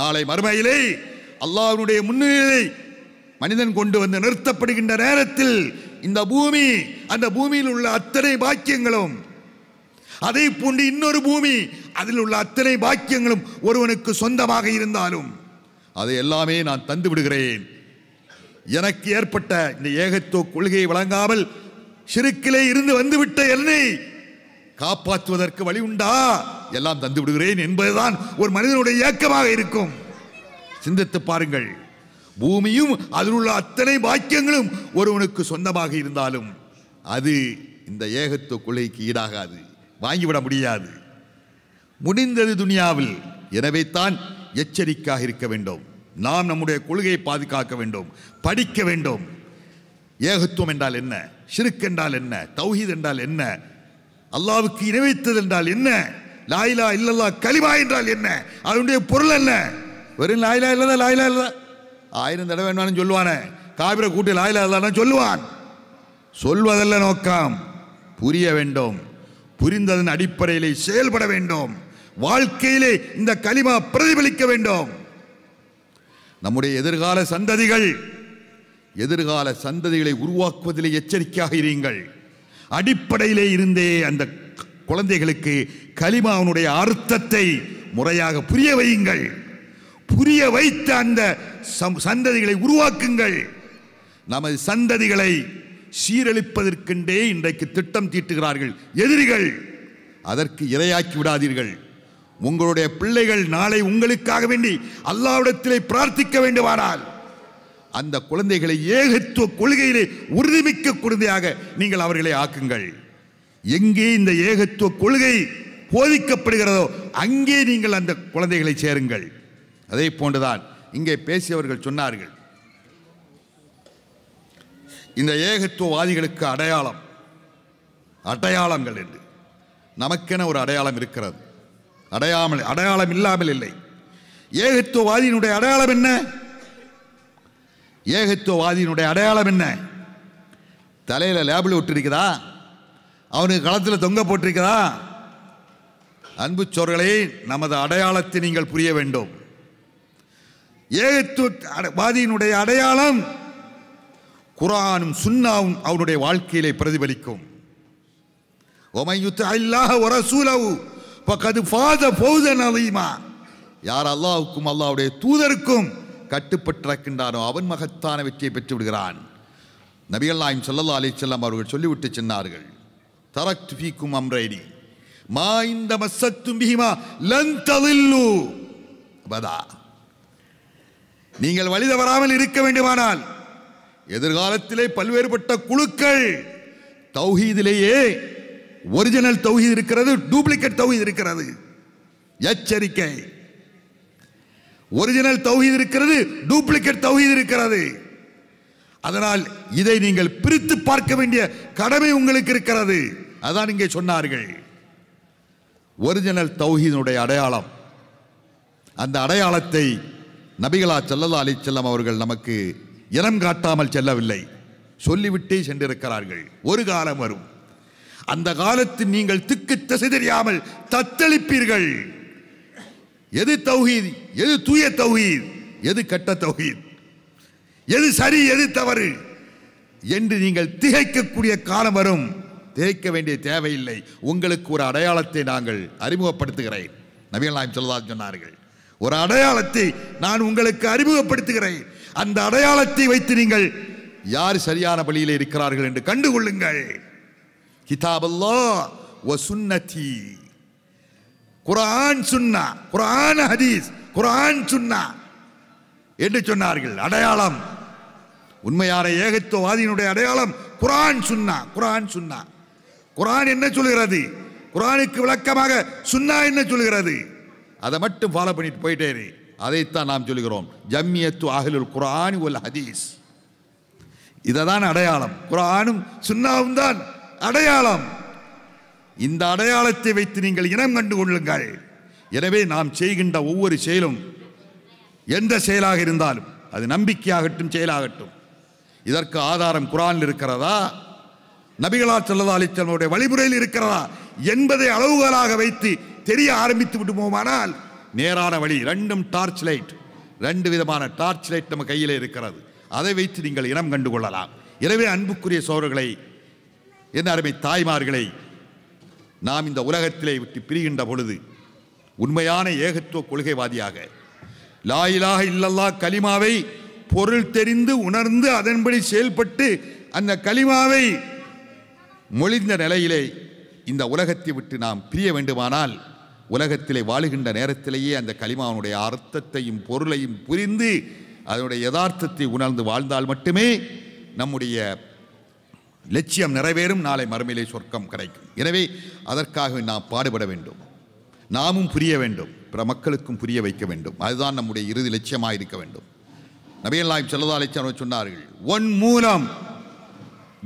நாளை மறுமையிலே அல்லாவுடைய முன்னிலை மனிதன் கொண்டு வந்து நிறுத்தப்படுகின்ற நேரத்தில் இந்த பூமி அந்த பூமியில் உள்ள அத்தனை பாக்கியங்களும் அதை போன்று இன்னொரு பூமி அதில் உள்ள அத்தனை பாக்கியங்களும் ஒருவனுக்கு சொந்தமாக இருந்தாலும் அதை எல்லாமே நான் தந்து விடுகிறேன் எனக்கு ஏற்பட்ட இந்த ஏகத்துவ கொள்கையை வழங்காமல் சிறுக்கிலே இருந்து வந்துவிட்ட என்னை காப்பாற்றுவதற்கு வழி உண்டா எல்லாம் தந்து விடுகிறேன் என்பதுதான் ஒரு மனிதனுடைய இயக்கமாக இருக்கும் சிந்தித்து பாருங்கள் பூமியும் அதில் உள்ள அத்தனை பாக்கியங்களும் ஒருவனுக்கு சொந்தமாக இருந்தாலும் அது இந்த ஏகத்துவ கொலைக்கு ஈடாகாது வாங்கிவிட முடியாது முடிந்தது துனியாவில் எனவேத்தான் எச்சரிக்கையாக இருக்க வேண்டும் நாம் நம்முடைய கொள்கையை பாதுகாக்க வேண்டும் படிக்க வேண்டும் ஏகத்துவம் என்றால் என்ன ஷிருக் என்றால் என்ன தௌஹீத் என்றால் என்ன அல்லாவுக்கு இணைவைத்தது என்றால் என்ன லாயிலா இல்லல்லா கலிமா என்றால் என்ன அதனுடைய பொருள் என்ன வெறும் லாயிலா இல்லதா லாயிலா இல்லதா ஆயிரம் தடவை வேணும்னு சொல்லுவானே காவிர கூட்டி லாயிலா இல்லாதான் சொல்லுவான் சொல்வதல்ல நோக்கம் புரிய வேண்டும் புரிந்ததன் அடிப்படையிலே செயல்பட வேண்டும் வாழ்க்கையிலே இந்த களிமா பிரதிபலிக்க வேண்டும் நம்முடைய எதிர்கால சந்ததிகள் எதிர்கால சந்ததிகளை உருவாக்குவதிலே எச்சரிக்கையாக இருங்கள் அடிப்படையிலே இருந்தே அந்த குழந்தைகளுக்கு களிமாவனுடைய அர்த்தத்தை முறையாக புரிய வையுங்கள் புரிய வைத்த அந்த சந்ததிகளை உருவாக்குங்கள் நமது சந்ததிகளை சீரழிப்பதற்கென்றே இன்றைக்கு திட்டம் தீட்டுகிறார்கள் எதிரிகள் அதற்கு இரையாக்கி விடாதீர்கள் உங்களுடைய பிள்ளைகள் நாளை உங்களுக்காக வேண்டி அல்லாவிடத்திலே பிரார்த்திக்க வேண்டுமானால் அந்த குழந்தைகளை ஏகத்துவ கொள்கையிலே உறுதிமிக்க குழந்தையாக நீங்கள் அவர்களை ஆக்குங்கள் எங்கே இந்த ஏகத்துவ கொள்கை போதிக்கப்படுகிறதோ அங்கே நீங்கள் அந்த குழந்தைகளை சேருங்கள் அதே போன்றுதான் இங்கே பேசியவர்கள் சொன்னார்கள் இந்த ஏகத்துவவாதிகளுக்கு அடையாளம் அடையாளங்கள் என்று நமக்கென ஒரு அடையாளம் இருக்கிறது அடையாமல் அடையாளம் இல்லாமல் இல்லை ஏகத்துவவாதியினுடைய அடையாளம் என்ன ஏகத்துவவாதியினுடைய அடையாளம் என்ன தலையில் லேபிள் விட்டுருக்குதா அவனுக்கு களத்தில் தொங்க போட்டிருக்குதா அன்பு சொற்களை நமது அடையாளத்தை நீங்கள் புரிய வேண்டும் ஏகத்துவவாதியினுடைய அடையாளம் குரானும் சுன்னாவும் அவனுடைய வாழ்க்கையிலே பிரதிபலிக்கும் யார் அல்லாவுக்கும் அல்லாவுடைய தூதருக்கும் கட்டுப்பட்டிருக்கின்றானோ அவன் மகத்தான வெற்றியை பெற்று விடுகிறான் நபிகள்நாயம் சொல்லல்லா அலி செல்லம் அவர்கள் சொல்லிவிட்டு சென்னார்கள் தரக் துஃபிக்கும் அம்ரைடி மா இந்த மசத்தும் பிஹிமா லன் தலில்லு பதா நீங்கள் வலித வராமல் இருக்க வேண்டுமானால் எதிர்காலத்திலே பல்வேறுபட்ட குழுக்கள் தௌஹீதிலேயே ஒரிஜினல் தௌஹீத் இருக்கிறது டூப்ளிகேட் தௌஹீத் இருக்கிறது எச்சரிக்கை ஒரிஜினல் தௌஹீத் இருக்கிறது டூப்ளிகேட் தௌஹீத் இருக்கிறது அதனால் இதை நீங்கள் பிரித்து பார்க்க வேண்டிய கடமை உங்களுக்கு இருக்கிறது அதான் இங்கே சொன்னார்கள் ஒரிஜினல் தௌஹீனுடைய அடையாளம் அந்த அடையாளத்தை நபிகளா செல்லல்லா அலிச்சல்லம் அவர்கள் நமக்கு இனம் காட்டாமல் செல்லவில்லை சொல்லிவிட்டே சென்றிருக்கிறார்கள் ஒரு காலம் வரும் அந்த காலத்தில் நீங்கள் திக்கு திசை தெரியாமல் தத்தளிப்பீர்கள் எது தௌஹீத் எது தூய தௌஹீத் எது கட்ட தௌஹீத் எது சரி எது தவறு என்று நீங்கள் திகைக்கக்கூடிய காலம் வரும் திகைக்க வேண்டிய தேவையில்லை உங்களுக்கு ஒரு அடையாளத்தை நாங்கள் அறிமுகப்படுத்துகிறேன் நவீன நாயம் சொல்லலாம் சொன்னார்கள் ஒரு அடையாளத்தை நான் உங்களுக்கு அறிமுகப்படுத்துகிறேன் அந்த அடையாளத்தை வைத்து நீங்கள் யார் சரியான வழியில் இருக்கிறார்கள் என்று கண்டுகொள்ளுங்கள் கிதாபல்லா வசுன்னதி குரான் சுன்னா குரான் ஹதீஸ் குரான் சுன்னா என்று சொன்னார்கள் அடையாளம் உண்மையான ஏகத்துவவாதியினுடைய அடையாளம் குரான் சுன்னா குரான் சுன்னா குரான் என்ன சொல்கிறது குரானுக்கு விளக்கமாக சுன்னா என்ன சொல்கிறது அதை மட்டும் ஃபாலோ பண்ணிட்டு போயிட்டே அதைத்தான் நாம் சொல்கிறோம் ஜம்மியத்து அகலுல் குரானி உல் ஹதீஸ் இதை தான் அடையாளம் குரானும் சுண்ணாவும் தான் அடையாளம் இந்த அடையாளத்தை வைத்து நீங்கள் இனம் கண்டு கொள்ளுங்கள் எனவே நாம் செய்கின்ற ஒவ்வொரு செயலும் எந்த செயலாக இருந்தாலும் அது நம்பிக்கையாகட்டும் செயலாகட்டும் இதற்கு ஆதாரம் குரானில் இருக்கிறதா நபிகளா செல்லதா அலித்தனுடைய வழிமுறையில் இருக்கிறதா என்பதை அளவுகளாக வைத்து தெரிய ஆரம்பித்து விடுமோமானால் நேரான வழி ரெண்டும் டார்ச் லைட் ரெண்டு விதமான டார்ச் லைட் நம்ம கையில் இருக்கிறது அதை வைத்து நீங்கள் இனம் கண்டு கொள்ளலாம் எனவே அன்புக்குரிய சோழர்களை என் அருமை தாய்மார்களை நாம் இந்த உலகத்திலே விட்டு பிரிகின்ற பொழுது உண்மையான ஏகத்துவ கொள்கைவாதியாக லாயிலாக இல்லல்லா கலிமாவை பொருள் தெரிந்து உணர்ந்து அதன்படி செயல்பட்டு அந்த கலிமாவை மொழிந்த நிலையிலே இந்த உலகத்தை விட்டு நாம் பிரிய வேண்டுமானால் உலகத்திலே வாழுகின்ற நேரத்திலேயே அந்த களிமாவனுடைய அர்த்தத்தையும் பொருளையும் புரிந்து அதனுடைய யதார்த்தத்தை உணர்ந்து வாழ்ந்தால் மட்டுமே நம்முடைய லட்சியம் நிறைவேறும் நாளை மறுமையிலே சொர்க்கம் கிடைக்கும் எனவே அதற்காக நாம் பாடுபட வேண்டும் நாமும் புரிய வேண்டும் பிற மக்களுக்கும் புரிய வைக்க வேண்டும் அதுதான் நம்முடைய இறுதி லட்சியமாக இருக்க வேண்டும் நபியல்லாய் செல்லதாலைச்சார் சொன்னார்கள் ஒன் மூலம்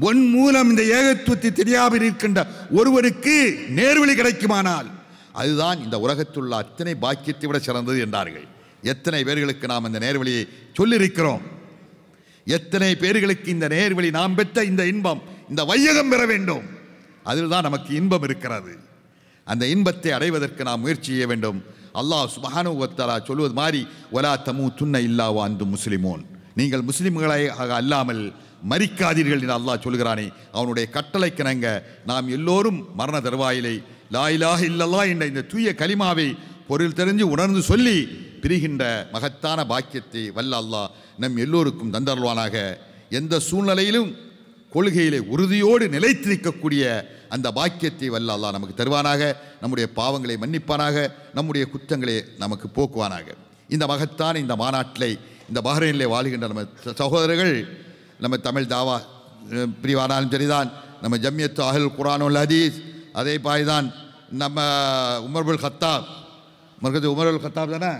ஒன் மூலம் இந்த ஏகத்துவத்தை தெரியாமல் இருக்கின்ற ஒருவருக்கு நேர்வழி கிடைக்குமானால் அதுதான் இந்த உலகத்துள்ள அத்தனை பாக்கியத்தை விட சிறந்தது என்றார்கள் எத்தனை பேர்களுக்கு நாம் இந்த நேர்வழியை சொல்லியிருக்கிறோம் எத்தனை பேர்களுக்கு இந்த நேர்வழி நாம் பெற்ற இந்த இன்பம் இந்த வையகம் பெற வேண்டும் அதில் தான் நமக்கு இன்பம் இருக்கிறது அந்த இன்பத்தை அடைவதற்கு நாம் முயற்சி செய்ய வேண்டும் அல்லாஹ் சுபானுவத்தாரா சொல்வது மாதிரி ஒலா தமு துண்ண இல்லாவோ அந்த முஸ்லிமோன் நீங்கள் முஸ்லிம்களாக அல்லாமல் மறிக்காதீர்கள் என்று அல்லாஹ் சொல்கிறானே அவனுடைய கட்டளைக்கிணங்க நாம் எல்லோரும் மரண தருவாயிலை லாயிலாக இல்லல்லா என்ற இந்த தூய கலிமாவை பொருள் தெரிஞ்சு உணர்ந்து சொல்லி பிரிகின்ற மகத்தான பாக்கியத்தை வல்ல அல்லாஹ் நம் எல்லோருக்கும் தந்தருள்வானாக எந்த சூழ்நிலையிலும் கொள்கையிலே உறுதியோடு நிலைத்திருக்கக்கூடிய அந்த பாக்கியத்தை வல்ல நமக்கு தருவானாக நம்முடைய பாவங்களை மன்னிப்பானாக நம்முடைய குற்றங்களை நமக்கு போக்குவானாக இந்த மகத்தான இந்த மாநாட்டிலே இந்த பஹ்ரைனில் வாழ்கின்ற நம்ம சகோதரர்கள் நம்ம தமிழ் தாவா பிரிவானாலும் சரிதான் நம்ம ஜம்யத்து அகல் குரானுல் ஹதீஸ் அதே பாய் தான் நம்ம உமர்புல் ஹத்தாப் மர்கஜ் உமருல் ஹத்தாப் தானே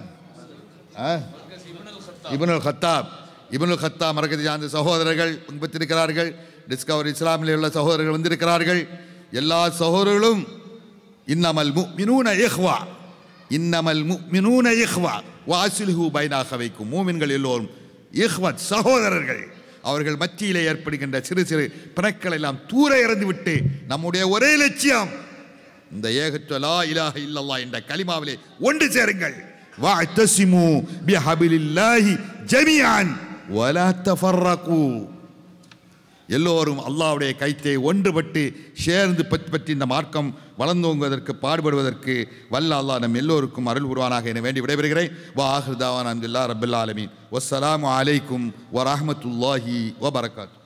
இபனுல் ஹத்தாப் இபனுல் கத்தா மரகதி அந்த சகோதரர்கள் உண்பத்திருக்கிறார்கள் டிஸ்கவர் இஸ்லாமில் உள்ள சகோதரர்கள் வந்திருக்கிறார்கள் எல்லா சகோதரர்களும் இன்னமல் மு மினூன இஹ்வா இன்னமல் மு மினூன இஹ்வா வாசில்ஹூ பைனாக வைக்கும் மூமின்கள் எல்லோரும் இஹ்வத் சகோதரர்கள் அவர்கள் மத்தியிலே ஏற்படுகின்ற சிறு சிறு பிணக்களை எல்லாம் தூர இறந்துவிட்டு நம்முடைய ஒரே லட்சியம் இந்த ஏகத்துவலா இலாக இல்லல்லா என்ற களிமாவிலே ஒன்று சேருங்கள் வாத்தசிமு பிஹபிலில்லாஹி ஜமியான் வலா தஃபர்ரகு எல்லோரும் அல்லாவுடைய கைத்தை ஒன்றுபட்டு சேர்ந்து பற்றி பற்றி இந்த மார்க்கம் வளர்ந்தோங்குவதற்கு பாடுபடுவதற்கு வல்ல அல்லா நம் எல்லோருக்கும் அருள் உருவானாக என வேண்டி விடைபெறுகிறேன் வா ஆஹிர்தாவான் அந்துல்லா ரபுல்லா அலமீன் வசலாம் அலைக்கும் வரமத்துல்லாஹி வபரகாத்